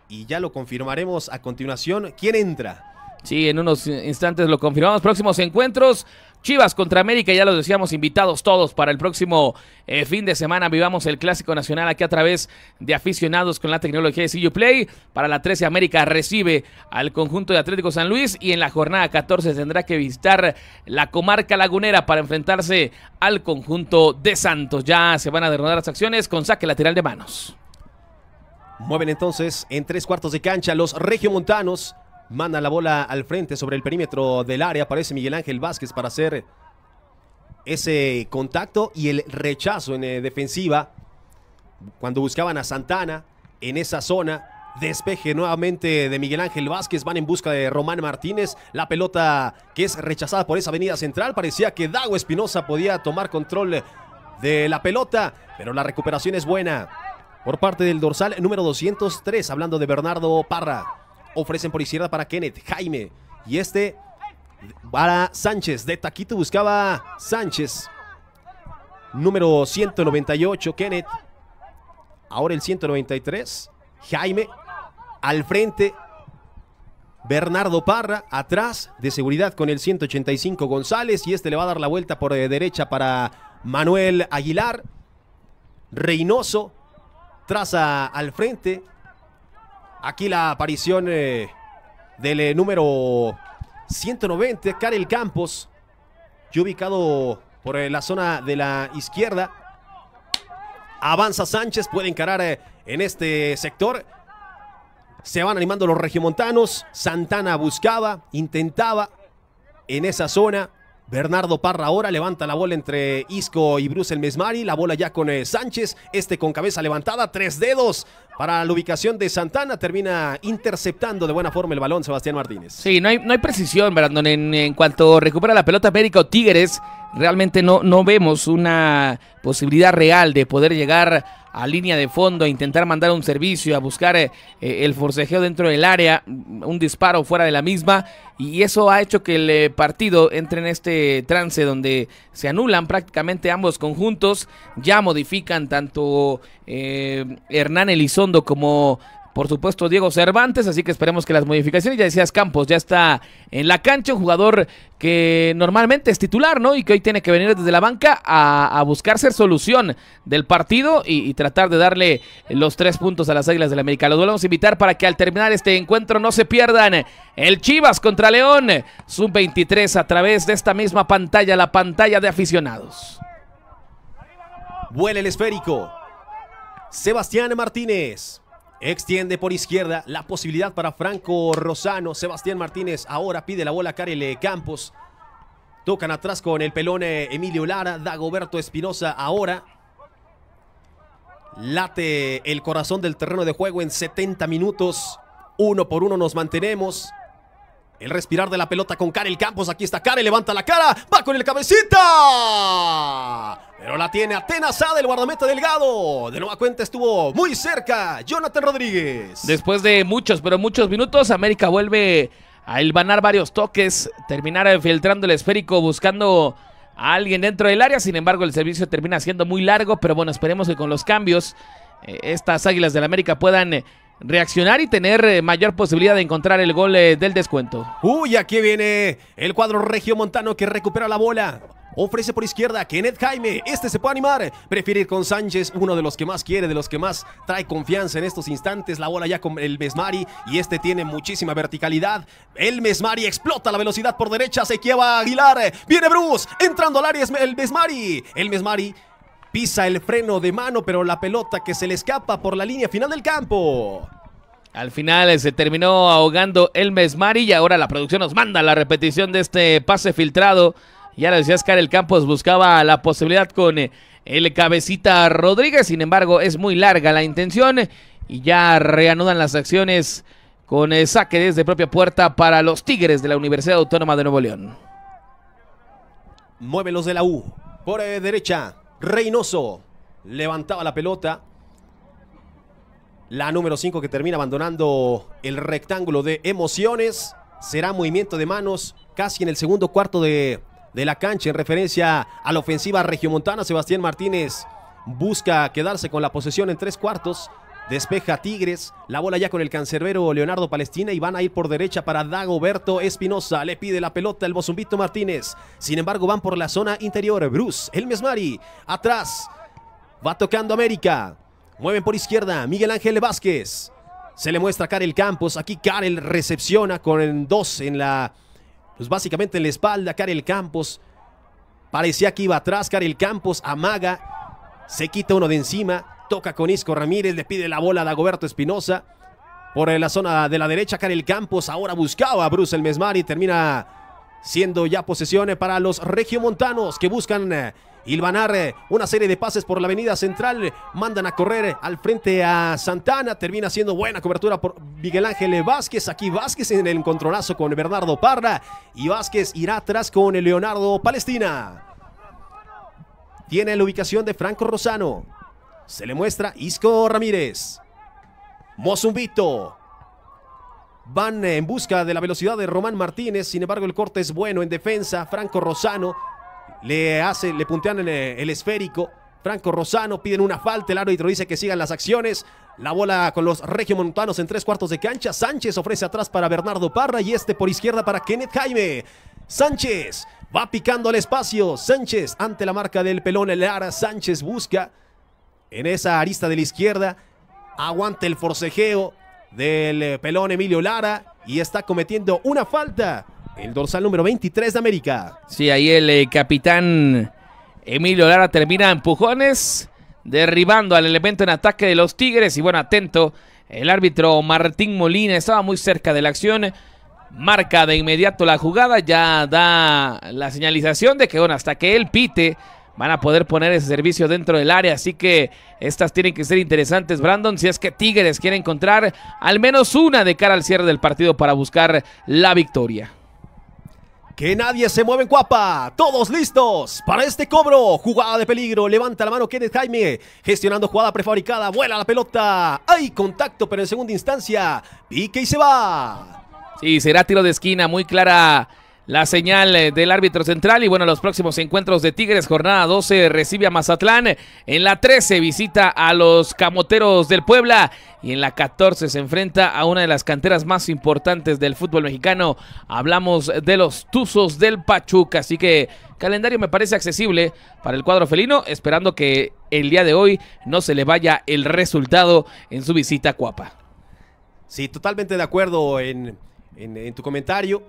y ya lo confirmaremos a continuación. ¿Quién entra? Sí, en unos instantes lo confirmamos. Próximos encuentros. Chivas contra América, ya los decíamos, invitados todos para el próximo eh, fin de semana. Vivamos el Clásico Nacional aquí a través de aficionados con la tecnología de CU Play. Para la 13 América recibe al conjunto de Atlético San Luis y en la jornada 14 tendrá que visitar la comarca lagunera para enfrentarse al conjunto de Santos. Ya se van a derrotar las acciones con saque lateral de manos. Mueven entonces en tres cuartos de cancha los regiomontanos Manda la bola al frente sobre el perímetro del área. Aparece Miguel Ángel Vázquez para hacer ese contacto y el rechazo en eh, defensiva. Cuando buscaban a Santana en esa zona. Despeje nuevamente de Miguel Ángel Vázquez. Van en busca de Román Martínez. La pelota que es rechazada por esa avenida central. Parecía que Dago Espinosa podía tomar control de la pelota. Pero la recuperación es buena. Por parte del dorsal número 203. Hablando de Bernardo Parra. Ofrecen por izquierda para Kenneth, Jaime. Y este para Sánchez. De taquito buscaba Sánchez. Número 198, Kenneth. Ahora el 193, Jaime. Al frente, Bernardo Parra. Atrás, de seguridad con el 185, González. Y este le va a dar la vuelta por eh, derecha para Manuel Aguilar. Reynoso traza al frente Aquí la aparición eh, del eh, número 190, Karel Campos. ubicado por eh, la zona de la izquierda. Avanza Sánchez, puede encarar en este sector. Se van animando los regiomontanos. Santana buscaba, intentaba en esa zona. Bernardo Parra ahora levanta la bola entre Isco y Bruce el Mesmari. La bola ya con eh, Sánchez. Este con cabeza levantada. Tres dedos para la ubicación de Santana. Termina interceptando de buena forma el balón Sebastián Martínez. Sí, no hay, no hay precisión, Brandon. En, cuanto recupera la pelota América o Tigres, realmente no, no vemos una posibilidad real de poder llegar a línea de fondo, a intentar mandar un servicio, a buscar eh, eh, el forcejeo dentro del área, un disparo fuera de la misma. Y eso ha hecho que el eh, partido entre en este trance donde se anulan prácticamente ambos conjuntos. Ya modifican tanto Hernán Elizondo como por supuesto Diego Cervantes, así que esperemos que las modificaciones, ya decías Campos, ya está en la cancha, un jugador que normalmente es titular, ¿no? Y que hoy tiene que venir desde la banca a, buscar ser solución del partido y, tratar de darle los tres puntos a las Águilas del la América. Los volvemos a invitar para que al terminar este encuentro no se pierdan el Chivas contra León, sub-23 a través de esta misma pantalla, la pantalla de aficionados. Vuela el esférico. Sebastián Martínez. Extiende por izquierda la posibilidad para Franco Rosano. Sebastián Martínez ahora pide la bola a Karel eh, Campos. Tocan atrás con el pelón eh, Emilio Lara. Dagoberto Espinosa ahora. Late el corazón del terreno de juego en 70 minutos. Uno por uno nos mantenemos. El respirar de la pelota con Karel Campos. Aquí está Karel, levanta la cara. Va con el cabecita. Pero la tiene atenazada el guardameta delgado. De nueva cuenta estuvo muy cerca Jonathan Rodríguez. Después de muchos, pero muchos minutos, América vuelve a elbanar varios toques. Terminar filtrando el esférico buscando a alguien dentro del área. Sin embargo, el servicio termina siendo muy largo. Pero bueno, esperemos que con los cambios eh, estas Águilas del América puedan reaccionar y tener eh, mayor posibilidad de encontrar el gol eh, del descuento. Uy, aquí viene el cuadro regio Montano que recupera la bola. Ofrece por izquierda Kenneth Jaime. Este se puede animar. Prefiere con Sánchez, uno de los que más quiere, de los que más trae confianza en estos instantes. La bola ya con el Mesmari y este tiene muchísima verticalidad. El Mesmari explota la velocidad por derecha. Se lleva Aguilar. Viene Bruce. Entrando al área el Mesmari. El Mesmari Pisa el freno de mano, pero la pelota que se le escapa por la línea final del campo. Al final eh, se terminó ahogando el Mesmari y ahora la producción nos manda la repetición de este pase filtrado. Ya lo decía Oscar, el Campos buscaba la posibilidad con eh, el cabecita Rodríguez, sin embargo es muy larga la intención eh, y ya reanudan las acciones con el saque desde propia puerta para los Tigres de la Universidad Autónoma de Nuevo León. Muévelos de la U, por derecha, Reynoso levantaba la pelota. La número 5 que termina abandonando el rectángulo de emociones. Será movimiento de manos casi en el segundo cuarto de, de la cancha en referencia a la ofensiva regiomontana. Sebastián Martínez busca quedarse con la posesión en tres cuartos. Despeja Tigres, la bola ya con el cancerbero Leonardo Palestina y van a ir por derecha para Dagoberto Espinosa. Le pide la pelota el Bozumbito Martínez. Sin embargo, van por la zona interior. Bruce, el Mari. atrás. Va tocando América. Mueven por izquierda Miguel Ángel Vázquez. Se le muestra a Karel Campos. Aquí Karel recepciona con el 2 en la. Pues básicamente en la espalda. Karel Campos. Parecía que iba atrás. Karel Campos amaga. Se quita uno de encima. Toca con Isco Ramírez, le pide la bola a Dagoberto Espinosa. Por la zona de la derecha, Karel Campos ahora buscaba a Bruce el y Termina siendo ya posesiones para los regiomontanos que buscan eh, hilvanar eh, una serie de pases por la avenida central. Mandan a correr al frente a Santana. Termina siendo buena cobertura por Miguel Ángel Vázquez. Aquí Vázquez en el encontronazo con Bernardo Parra. Y Vázquez irá atrás con Leonardo Palestina. Tiene la ubicación de Franco Rosano. Se le muestra Isco Ramírez. Mozumbito. Van en busca de la velocidad de Román Martínez. Sin embargo, el corte es bueno en defensa. Franco Rosano le hace, le puntean en el esférico. Franco Rosano piden una falta. El árbitro dice que sigan las acciones. La bola con los regiomontanos en tres cuartos de cancha. Sánchez ofrece atrás para Bernardo Parra y este por izquierda para Kenneth Jaime. Sánchez va picando al espacio. Sánchez ante la marca del pelón. El Ara Sánchez busca en esa arista de la izquierda. Aguanta el forcejeo del eh, pelón Emilio Lara y está cometiendo una falta. El dorsal número 23 de América. Sí, ahí el eh, capitán Emilio Lara termina empujones, derribando al elemento en ataque de los Tigres. Y bueno, atento, el árbitro Martín Molina estaba muy cerca de la acción. Marca de inmediato la jugada, ya da la señalización de que bueno, hasta que él pite van a poder poner ese servicio dentro del área. Así que estas tienen que ser interesantes, Brandon, si es que Tigres quiere encontrar al menos una de cara al cierre del partido para buscar la victoria. Que nadie se mueve en Cuapa. Todos listos para este cobro. Jugada de peligro. Levanta la mano Kenneth Jaime. Gestionando jugada prefabricada. Vuela la pelota. Hay contacto, pero en segunda instancia. Pique y se va. Sí, será tiro de esquina. Muy clara la señal eh, del árbitro central. Y bueno, los próximos encuentros de Tigres, jornada 12, recibe a Mazatlán. En la 13 visita a los Camoteros del Puebla. Y en la 14 se enfrenta a una de las canteras más importantes del fútbol mexicano. Hablamos de los Tuzos del Pachuca. Así que calendario me parece accesible para el cuadro felino, esperando que el día de hoy no se le vaya el resultado en su visita a Cuapa. Sí, totalmente de acuerdo en, en tu comentario.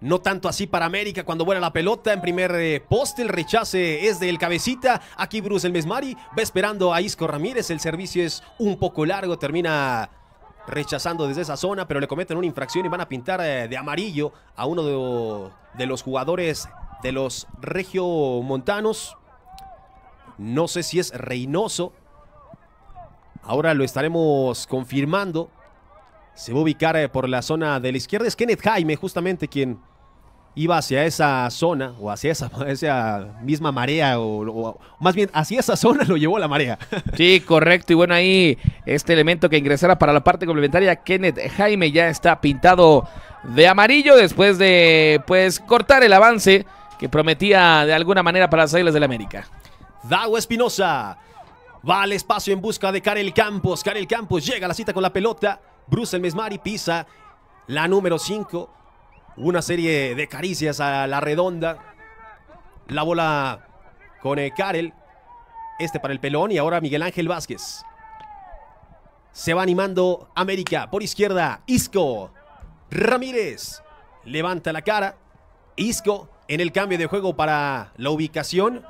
No tanto así para América cuando vuela la pelota en primer eh, poste. El rechace es del cabecita. Aquí Bruce el Mesmari va esperando a Isco Ramírez. El servicio es un poco largo. Termina rechazando desde esa zona, pero le cometen una infracción y van a pintar eh, de amarillo a uno de, los jugadores de los regiomontanos. No sé si es Reynoso. Ahora lo estaremos confirmando se va a ubicar eh, por la zona de la izquierda. Es Kenneth Jaime, justamente, quien iba hacia esa zona o hacia esa, misma marea o, más bien hacia esa zona lo llevó la marea. Sí, correcto. Y bueno, ahí este elemento que ingresara para la parte complementaria, Kenneth Jaime ya está pintado de amarillo después de pues cortar el avance que prometía de alguna manera para las Islas del la América. Dago Espinosa va al espacio en busca de Karel Campos. Karel Campos llega a la cita con la pelota. Bruce El Mesmari pisa la número 5 una serie de caricias a la redonda. La bola con eh, Karel. Este para el pelón y ahora Miguel Ángel Vázquez. Se va animando América. Por izquierda, Isco. Ramírez levanta la cara. Isco en el cambio de juego para la ubicación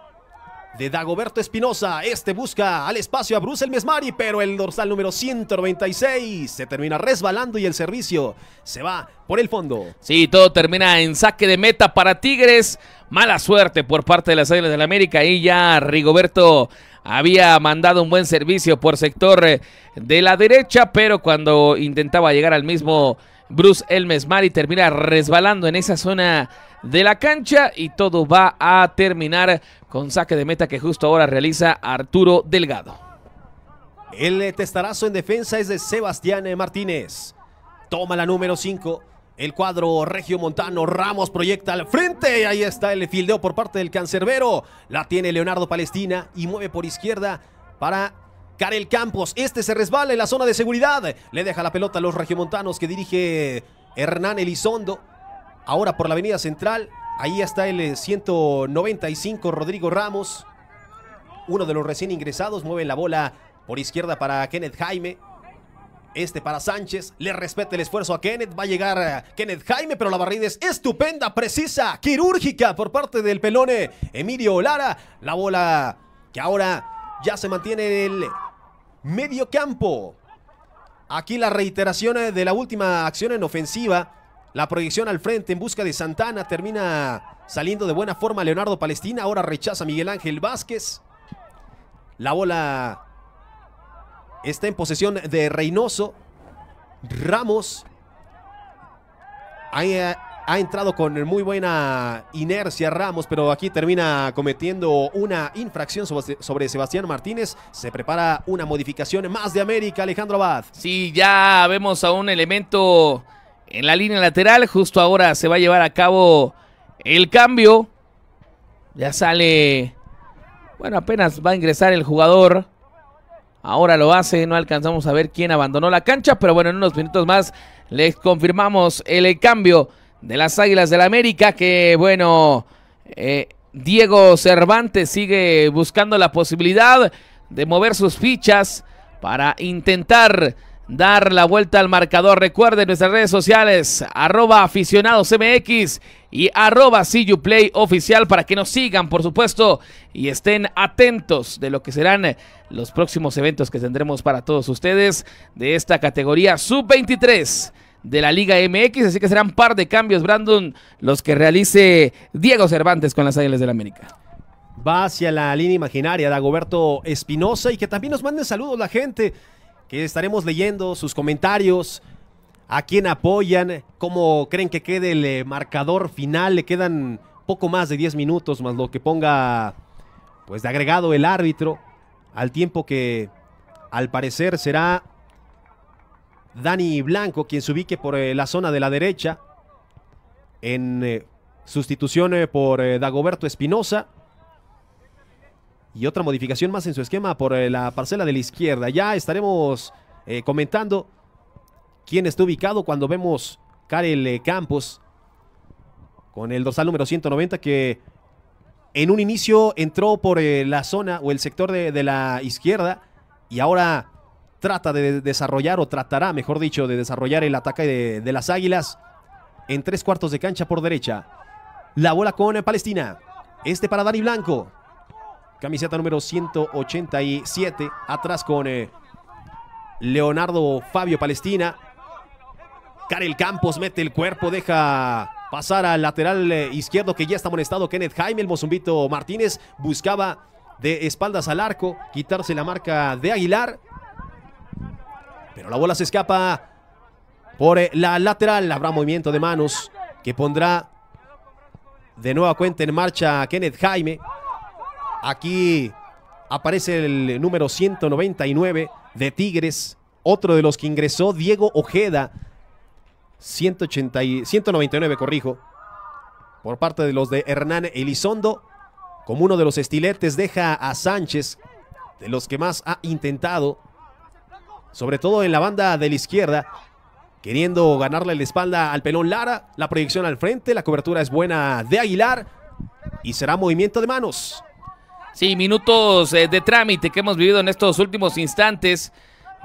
de Dagoberto Espinosa. Este busca al espacio a Bruce Elmes Mari, pero el dorsal número 196 se termina resbalando y el servicio se va por el fondo. Sí, todo termina en saque de meta para Tigres. Mala suerte por parte de las Águilas del América. Y ya Rigoberto había mandado un buen servicio por sector eh, de la derecha, pero cuando intentaba llegar al mismo Bruce Elmes Mari termina resbalando en esa zona de la cancha y todo va a terminar con saque de meta que justo ahora realiza Arturo Delgado. El testarazo en defensa es de Sebastián Martínez. Toma la número 5. El cuadro Regio Montano Ramos proyecta al frente. Ahí está el fildeo por parte del cancerbero. La tiene Leonardo Palestina y mueve por izquierda para Carel Campos. Este se resbala en la zona de seguridad. Le deja la pelota a los regiomontanos que dirige Hernán Elizondo. Ahora por la avenida central. Ahí está el 195 eh, Rodrigo Ramos, uno de los recién ingresados, mueve la bola por izquierda para Kenneth Jaime. Este para Sánchez, le respeta el esfuerzo a Kenneth, va a llegar eh, Kenneth Jaime, pero la barrida es estupenda, precisa, quirúrgica por parte del pelone eh, Emilio Lara. La bola que ahora ya se mantiene en el medio campo. Aquí la reiteración de la última acción en ofensiva la proyección al frente en busca de Santana. Termina saliendo de buena forma Leonardo Palestina. Ahora rechaza Miguel Ángel Vázquez. La bola está en posesión de Reynoso. Ramos ha, ha, entrado con muy buena inercia Ramos, pero aquí termina cometiendo una infracción sobre Sebastián Martínez. Se prepara una modificación más de América, Alejandro Abad. Sí, ya vemos a un elemento en la línea lateral. Justo ahora se va a llevar a cabo el cambio. Ya sale. Bueno, apenas va a ingresar el jugador. Ahora lo hace, no alcanzamos a ver quién abandonó la cancha, pero bueno, en unos minutos más les confirmamos el cambio de las Águilas del la América, que bueno, eh, Diego Cervantes sigue buscando la posibilidad de mover sus fichas para intentar dar la vuelta al marcador. Recuerden nuestras redes sociales, arroba aficionados y arroba Play oficial para que nos sigan, por supuesto, y estén atentos de lo que serán los próximos eventos que tendremos para todos ustedes de esta categoría sub-23 de la Liga MX, así que serán par de cambios, Brandon, los que realice Diego Cervantes con las Águilas del la América. Va hacia la línea imaginaria de Agoberto Espinosa y que también nos manden saludos la gente que estaremos leyendo sus comentarios, a quién apoyan, cómo creen que quede el eh, marcador final. Le quedan poco más de 10 minutos, más lo que ponga pues de agregado el árbitro, al tiempo que al parecer será Dani Blanco quien se ubique por eh, la zona de la derecha en eh, sustitución por Dagoberto Espinosa y otra modificación más en su esquema por eh, la parcela de la izquierda. Ya estaremos eh, comentando quién está ubicado cuando vemos Karel eh, Campos con el dorsal número 190 que en un inicio entró por la zona o el sector de, la izquierda y ahora trata de desarrollar o tratará, mejor dicho, de desarrollar el ataque de, de las Águilas en tres cuartos de cancha por derecha. La bola con Palestina. Este para Dani Blanco. Camiseta número 187. Atrás con eh, Leonardo Fabio Palestina. Karel Campos mete el cuerpo, deja pasar al lateral eh, izquierdo que ya está molestado Kenneth Jaime. El Mozumbito Martínez buscaba de espaldas al arco quitarse la marca de Aguilar. Pero la bola se escapa por eh, la lateral. Habrá movimiento de manos que pondrá de nueva cuenta en marcha Kenneth Jaime. Aquí aparece el número 199 de Tigres, otro de los que ingresó, Diego Ojeda, 180 199, corrijo, por parte de los de Hernán Elizondo. Como uno de los estiletes deja a Sánchez, de los que más ha intentado, sobre todo en la banda de la izquierda, queriendo ganarle la espalda al pelón Lara, la proyección al frente, la cobertura es buena de Aguilar y será movimiento de manos. Sí, minutos eh, de trámite que hemos vivido en estos últimos instantes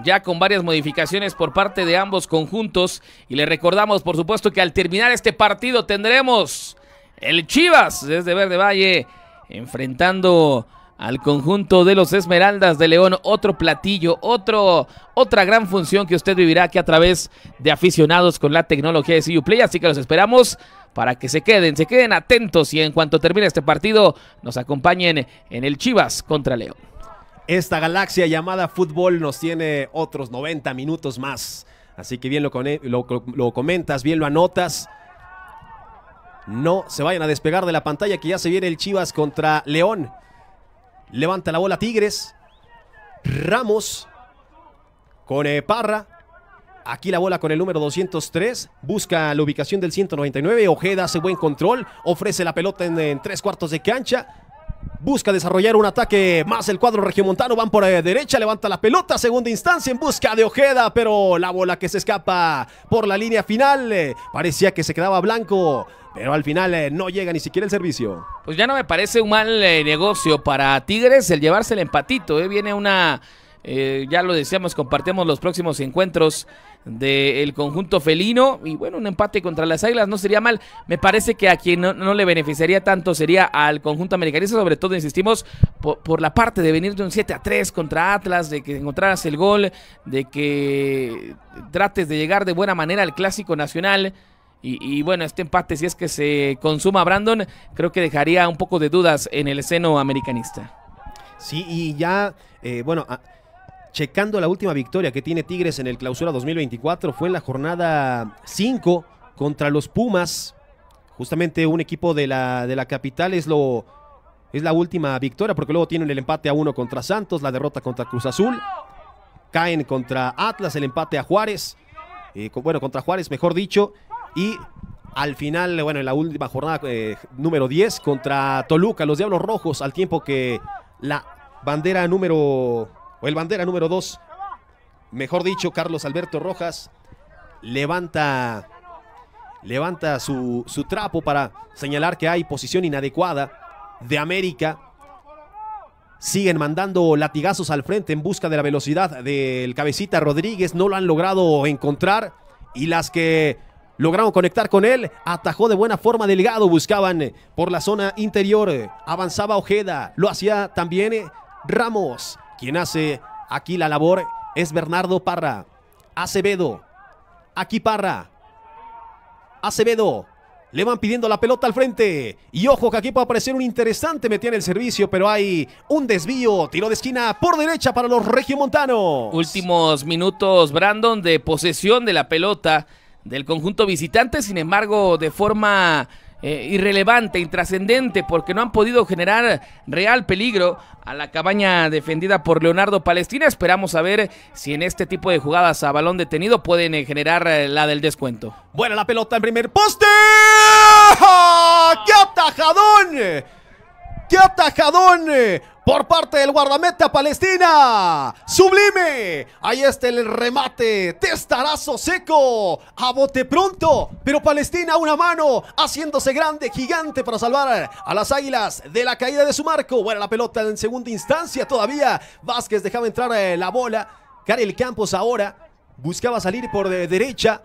ya con varias modificaciones por parte de ambos conjuntos. Y le recordamos, por supuesto, que al terminar este partido tendremos el Chivas desde Verde Valle enfrentando al conjunto de los Esmeraldas de León. Otro platillo, otro, otra gran función que usted vivirá aquí a través de aficionados con la tecnología de CU Play. Así que los esperamos para que se queden, se queden atentos y en cuanto termine este partido nos acompañen en el Chivas contra León. Esta galaxia llamada fútbol nos tiene otros 90 minutos más. Así que bien eh, lo, comentas, bien lo anotas. No se vayan a despegar de la pantalla que ya se viene el Chivas contra León. Levanta la bola Tigres. Ramos con Eparra. Eh, Parra. Aquí la bola con el número 203. Busca la ubicación del 199. Ojeda hace buen control. Ofrece la pelota en, tres cuartos de cancha. Busca desarrollar un ataque más el cuadro regiomontano. Van por eh, derecha, levanta la pelota. Segunda instancia en busca de Ojeda, pero la bola que se escapa por la línea final. Eh, parecía que se quedaba blanco, pero al final eh, no llega ni siquiera el servicio. Pues ya no me parece un mal negocio para Tigres el llevarse el empatito. Viene una, ya lo decíamos, compartimos los próximos encuentros del conjunto felino. Y bueno, un empate contra las Águilas no sería mal. Me parece que a quien no, le beneficiaría tanto sería al conjunto americanista, sobre todo, insistimos, por, la parte de venir de un 7 a 3 contra Atlas, de que encontraras el gol, de que trates de llegar de buena manera al Clásico Nacional. Y, bueno, este empate, si es que se consuma Brandon, creo que dejaría un poco de dudas en el seno americanista. Sí, y ya, eh, bueno checando la última victoria que tiene Tigres en el clausura 2024, fue en la jornada 5 contra los Pumas. Justamente un equipo de la, de la capital es lo, es la última victoria, porque luego tienen el empate a 1 contra Santos, la derrota contra Cruz Azul, caen contra Atlas, el empate a Juárez, eh, bueno, contra Juárez, mejor dicho, y al final, bueno, en la última jornada eh, número 10 contra Toluca, los Diablos Rojos, al tiempo que la bandera número o el bandera número 2, mejor dicho, Carlos Alberto Rojas, levanta, levanta su, su trapo para señalar que hay posición inadecuada de América. Siguen mandando latigazos al frente en busca de la velocidad del cabecita Rodríguez. No lo han logrado encontrar. Y las que lograron conectar con él. Atajó de buena forma Delgado, buscaban por la zona interior. Avanzaba Ojeda, lo hacía también eh, Ramos. Quien hace aquí la labor es Bernardo Parra. Acevedo. Aquí Parra. Acevedo. Le van pidiendo la pelota al frente. Y ojo que aquí puede aparecer un interesante metida en el servicio, pero hay un desvío. Tiro de esquina por derecha para los regiomontanos. Últimos minutos, Brandon, de posesión de la pelota del conjunto visitante. Sin embargo, de forma eh, irrelevante, intrascendente, porque no han podido generar real peligro a la cabaña defendida por Leonardo Palestina. Esperamos a ver si en este tipo de jugadas a balón detenido pueden eh, generar eh, la del descuento. Buena la pelota en primer poste. ¡Qué atajadón! ¡Qué atajadón! Eh, por parte del guardameta Palestina. ¡Sublime! Ahí está el remate. Testarazo seco. A bote pronto. Pero Palestina una mano. Haciéndose grande, gigante para salvar a las águilas de la caída de su marco. Bueno, la pelota en segunda instancia todavía. Vázquez dejaba entrar eh, la bola. Karel Campos ahora buscaba salir por derecha.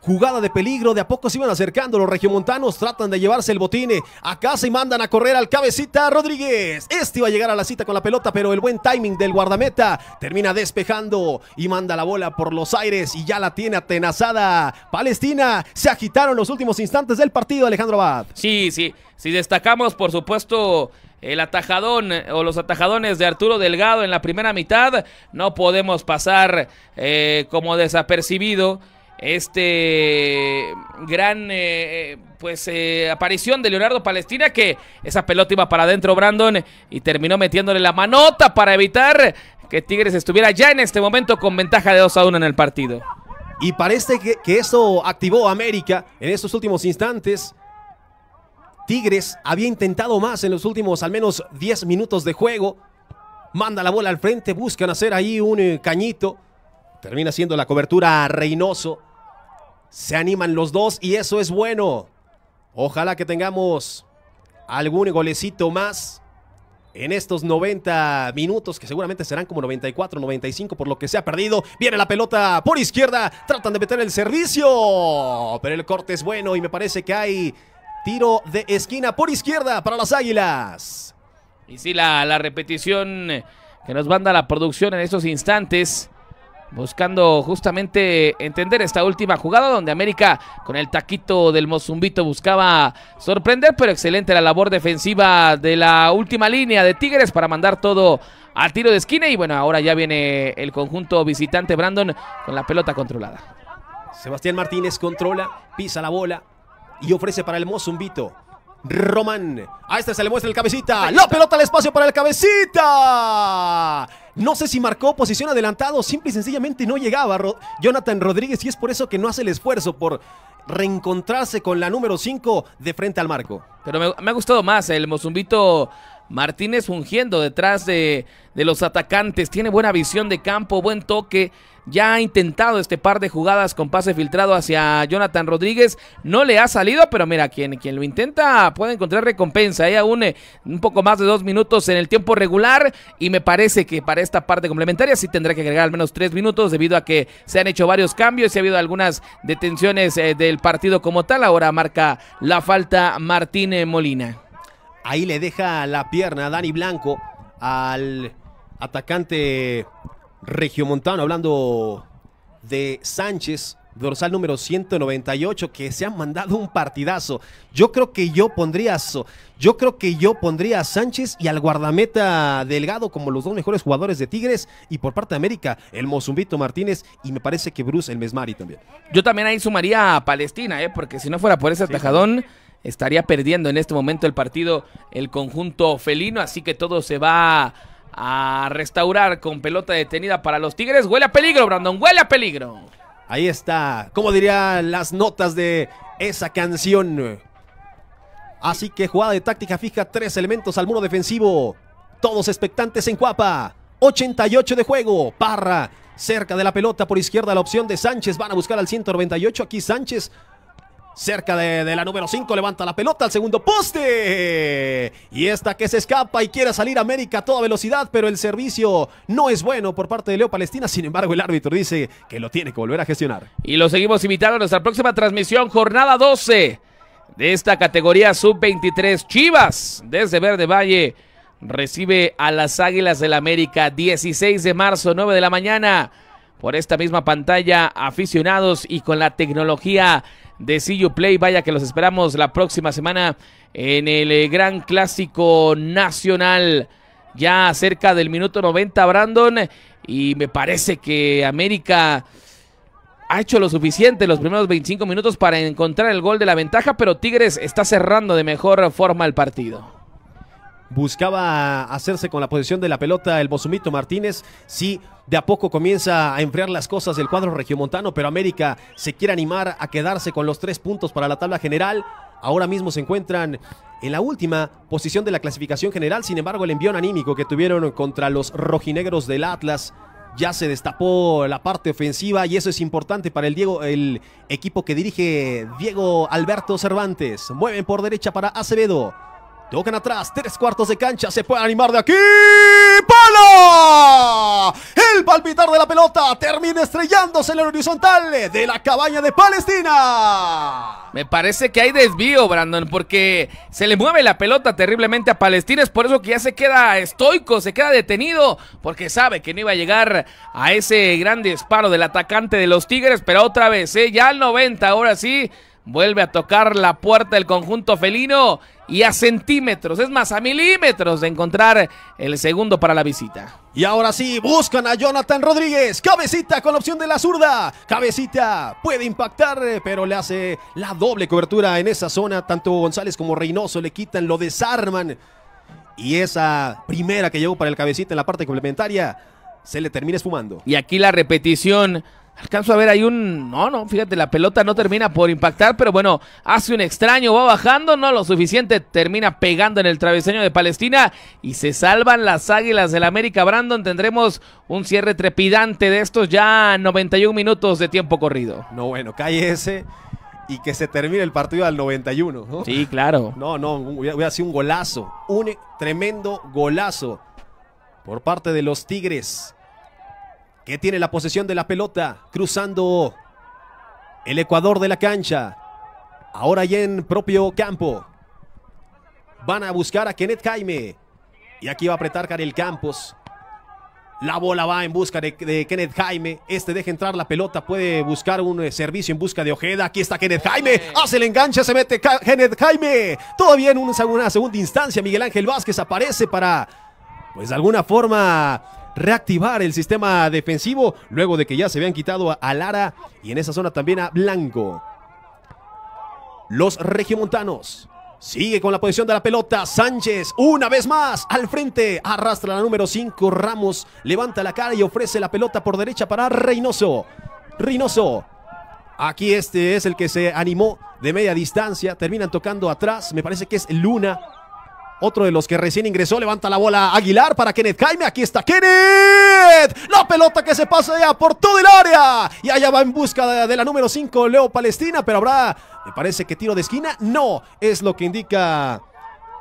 Jugada de peligro, de a poco se iban acercando los regiomontanos, tratan de llevarse el botín a casa y mandan a correr al cabecita Rodríguez. Este iba a llegar a la cita con la pelota, pero el buen timing del guardameta termina despejando y manda la bola por los aires y ya la tiene atenazada. Palestina se agitaron los últimos instantes del partido, Alejandro Abad. Sí, sí, si destacamos por supuesto el atajadón eh, o los atajadones de Arturo Delgado en la primera mitad, no podemos pasar eh, como desapercibido este gran eh, eh, pues eh, aparición de Leonardo Palestina que esa pelota iba para adentro Brandon y terminó metiéndole la manota para evitar que Tigres estuviera ya en este momento con ventaja de 2 a 1 en el partido. Y parece que, que eso activó América en estos últimos instantes. Tigres había intentado más en los últimos al menos 10 minutos de juego. Manda la bola al frente, buscan hacer ahí un cañito. Termina siendo la cobertura Reynoso se animan los dos y eso es bueno. Ojalá que tengamos algún golecito más en estos 90 minutos, que seguramente serán como 94, 95, por lo que se ha perdido. Viene la pelota por izquierda, tratan de meter el servicio, pero el corte es bueno y me parece que hay tiro de esquina por izquierda para las Águilas. Y sí, la, la repetición que nos manda la producción en estos instantes buscando justamente entender esta última jugada donde América con el taquito del Mozumbito buscaba sorprender, pero excelente la labor defensiva de la última línea de Tigres para mandar todo al tiro de esquina y bueno, ahora ya viene el conjunto visitante Brandon con la pelota controlada. Sebastián Martínez controla, pisa la bola y ofrece para el Mozumbito. Román. A este se le muestra el cabecita. La pelota al espacio para el cabecita. No sé si marcó posición adelantado, simple y sencillamente no llegaba Jonathan Rodríguez y es por eso que no hace el esfuerzo por reencontrarse con la número 5 de frente al marco. Pero me ha gustado más el Mozumbito Martínez fungiendo detrás de, los atacantes. Tiene buena visión de campo, buen toque. Ya ha intentado este par de jugadas con pase filtrado hacia Jonathan Rodríguez. No le ha salido, pero mira, quien, quien lo intenta puede encontrar recompensa. Ahí aún un poco más de dos minutos en el tiempo regular. Y me parece que para esta parte complementaria sí tendrá que agregar al menos tres minutos debido a que se han hecho varios cambios y ha habido algunas detenciones eh, del partido como tal. Ahora marca la falta Martínez eh, Molina. Ahí le deja la pierna a Dani Blanco al atacante regiomontano, hablando de Sánchez, dorsal número 198, que se han mandado un partidazo. Yo creo que yo pondría, yo creo que yo pondría a Sánchez y al guardameta Delgado como los dos mejores jugadores de Tigres y por parte de América, el Mozumbito Martínez y me parece que Bruce el Mesmari también. Yo también ahí sumaría a Palestina, ¿eh? porque si no fuera por ese atajadón estaría perdiendo en este momento el partido el conjunto felino, así que todo se va a restaurar con pelota detenida para los Tigres. Huele a peligro, Brandon, huele a peligro. Ahí está, como diría las notas de esa canción. Así que jugada de táctica fija, tres elementos al muro defensivo. Todos expectantes en Cuapa. 88 de juego. Parra cerca de la pelota por izquierda la opción de Sánchez. Van a buscar al 198. Aquí Sánchez cerca de, la número 5, levanta la pelota al segundo poste. Y esta que se escapa y quiere salir América a toda velocidad, pero el servicio no es bueno por parte de Leo Palestina. Sin embargo, el árbitro dice que lo tiene que volver a gestionar. Y lo seguimos invitando a nuestra próxima transmisión, jornada 12 de esta categoría sub-23. Chivas, desde Verde Valle, recibe a las Águilas del América 16 de marzo, 9 de la mañana. Por esta misma pantalla, aficionados y con la tecnología de See Play. Vaya que los esperamos la próxima semana en el eh, Gran Clásico Nacional. Ya cerca del minuto 90, Brandon. Y me parece que América ha hecho lo suficiente los primeros 25 minutos para encontrar el gol de la ventaja, pero Tigres está cerrando de mejor forma el partido buscaba hacerse con la posición de la pelota el Bosumito Martínez. Sí, de a poco comienza a enfriar las cosas el cuadro regiomontano, pero América se quiere animar a quedarse con los tres puntos para la tabla general. Ahora mismo se encuentran en la última posición de la clasificación general. Sin embargo, el envión anímico que tuvieron contra los rojinegros del Atlas ya se destapó la parte ofensiva y eso es importante para el Diego, el equipo que dirige Diego Alberto Cervantes. Mueven por derecha para Acevedo. Tocan atrás, tres cuartos de cancha, se puede animar de aquí. ¡Palo! El palpitar de la pelota termina estrellándose en el horizontal de la cabaña de Palestina. Me parece que hay desvío, Brandon, porque se le mueve la pelota terriblemente a Palestina. Es por eso que ya se queda estoico, se queda detenido, porque sabe que no iba a llegar a ese gran disparo del atacante de los Tigres. Pero otra vez, ¿eh? ya al 90, ahora sí, vuelve a tocar la puerta del conjunto felino y a centímetros, es más, a milímetros de encontrar el segundo para la visita. Y ahora sí, buscan a Jonathan Rodríguez. Cabecita con la opción de la zurda. Cabecita puede impactar, eh, pero le hace la doble cobertura en esa zona. Tanto González como Reynoso le quitan, lo desarman. Y esa primera que llegó para el cabecita en la parte complementaria se le termina esfumando. Y aquí la repetición Alcanzo a ver ahí un. No, no, fíjate, la pelota no termina por impactar, pero bueno, hace un extraño, va bajando, no lo suficiente, termina pegando en el travesaño de Palestina y se salvan las águilas del América. Brandon, tendremos un cierre trepidante de estos ya 91 minutos de tiempo corrido. No, bueno, calle ese y que se termine el partido al 91. Sí, claro. No, no, a sido un golazo, un tremendo golazo por parte de los Tigres que tiene la posesión de la pelota, cruzando el ecuador de la cancha. Ahora ya en propio campo. Van a buscar a Kenneth Jaime. Y aquí va a apretar Karel Campos. La bola va en busca de, Kenneth Jaime. Este deja entrar la pelota. Puede buscar un eh, servicio en busca de Ojeda. Aquí está Kenneth Jaime. Hace el enganche. Se mete Kenneth Jaime. Todavía en una segunda instancia. Miguel Ángel Vázquez aparece para, pues de alguna forma, reactivar el sistema defensivo luego de que ya se habían quitado a Lara y en esa zona también a Blanco. Los regiomontanos. Sigue con la posición de la pelota. Sánchez, una vez más, al frente. Arrastra la número 5. Ramos levanta la cara y ofrece la pelota por derecha para Reynoso. Reynoso. Aquí este es el que se animó de media distancia. Terminan tocando atrás. Me parece que es Luna otro de los que recién ingresó levanta la bola Aguilar para Kenneth Jaime. Aquí está Kenneth. La pelota que se pasa ya por todo el área. Y allá va en busca de, la número 5 Leo Palestina. Pero habrá, me parece que tiro de esquina. No, es lo que indica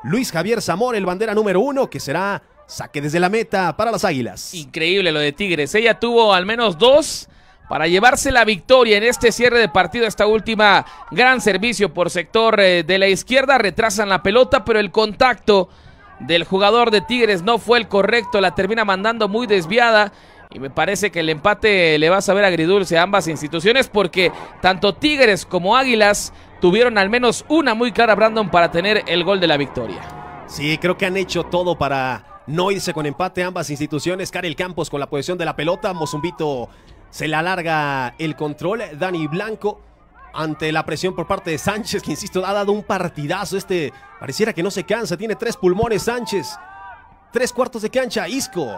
Luis Javier Zamor, el bandera número 1, que será saque desde la meta para las Águilas. Increíble lo de Tigres. Ella tuvo al menos dos para llevarse la victoria en este cierre de partido, esta última gran servicio por sector eh, de la izquierda, retrasan la pelota, pero el contacto del jugador de Tigres no fue el correcto, la termina mandando muy desviada y me parece que el empate le va a saber agridulce a ambas instituciones porque tanto Tigres como Águilas tuvieron al menos una muy clara Brandon para tener el gol de la victoria. Sí, creo que han hecho todo para no irse con empate ambas instituciones. Karel Campos con la posición de la pelota, Mozumbito se la larga el control. Dani Blanco ante la presión por parte de Sánchez, que insisto, ha dado un partidazo. Este pareciera que no se cansa. Tiene tres pulmones Sánchez. Tres cuartos de cancha. Isco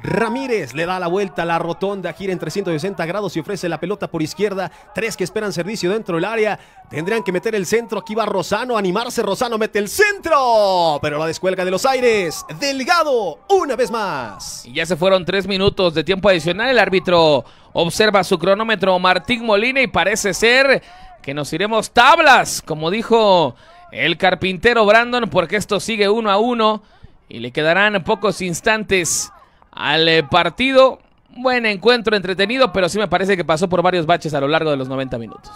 Ramírez le da la vuelta a la rotonda, gira en 360 grados y ofrece la pelota por izquierda. Tres que esperan servicio dentro del área. Tendrían que meter el centro. Aquí va Rosano, animarse. Rosano mete el centro, pero la descuelga de los aires. Delgado, una vez más. Y ya se fueron tres minutos de tiempo adicional. El árbitro observa su cronómetro Martín Molina y parece ser que nos iremos tablas, como dijo el carpintero Brandon, porque esto sigue uno a uno y le quedarán pocos instantes al eh, partido. Buen encuentro entretenido, pero sí me parece que pasó por varios baches a lo largo de los 90 minutos.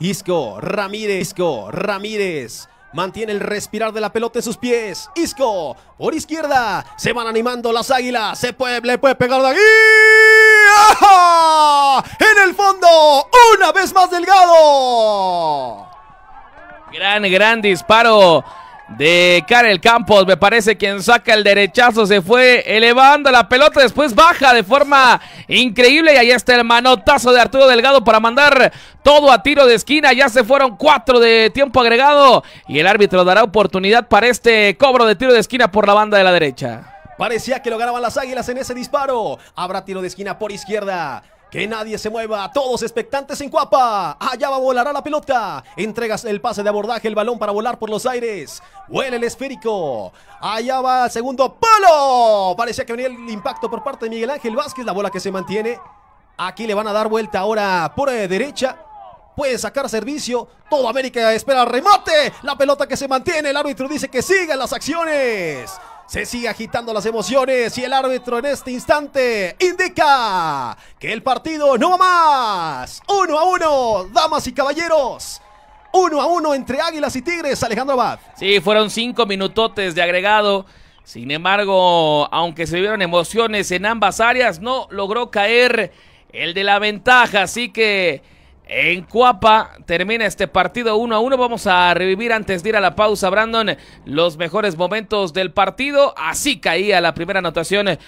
Isco, Ramírez, Isco, Ramírez. Mantiene el respirar de la pelota en sus pies. Isco, por izquierda. Se van animando las águilas. Se puede, le puede pegar de aquí. En el fondo, una vez más delgado. Gran, gran disparo de Karel Campos. Me parece quien saca el derechazo. Se fue elevando la pelota. Después baja de forma increíble. Y ahí está el manotazo de Arturo Delgado para mandar todo a tiro de esquina. Ya se fueron cuatro de tiempo agregado. Y el árbitro dará oportunidad para este cobro de tiro de esquina por la banda de la derecha. Parecía que lo ganaban las águilas en ese disparo. Habrá tiro de esquina por izquierda. Que nadie se mueva, todos expectantes en Cuapa. Allá va a volará la pelota. Entregas el pase de abordaje, el balón para volar por los aires. Huele el esférico. Allá va el segundo palo. Parecía que venía el impacto por parte de Miguel Ángel Vázquez. La bola que se mantiene. Aquí le van a dar vuelta ahora por eh, derecha. Puede sacar servicio. Todo América espera remate. La pelota que se mantiene. El árbitro dice que sigan las acciones. Se sigue agitando las emociones y el árbitro en este instante indica que el partido no va más. Uno a uno, damas y caballeros. Uno a uno entre Águilas y Tigres, Alejandro Abad. Sí, fueron cinco minutotes de agregado. Sin embargo, aunque se vieron emociones en ambas áreas, no logró caer el de la ventaja. Así que en Cuapa termina este partido 1 a 1. Vamos a revivir antes de ir a la pausa, Brandon, los mejores momentos del partido. Así caía la primera anotación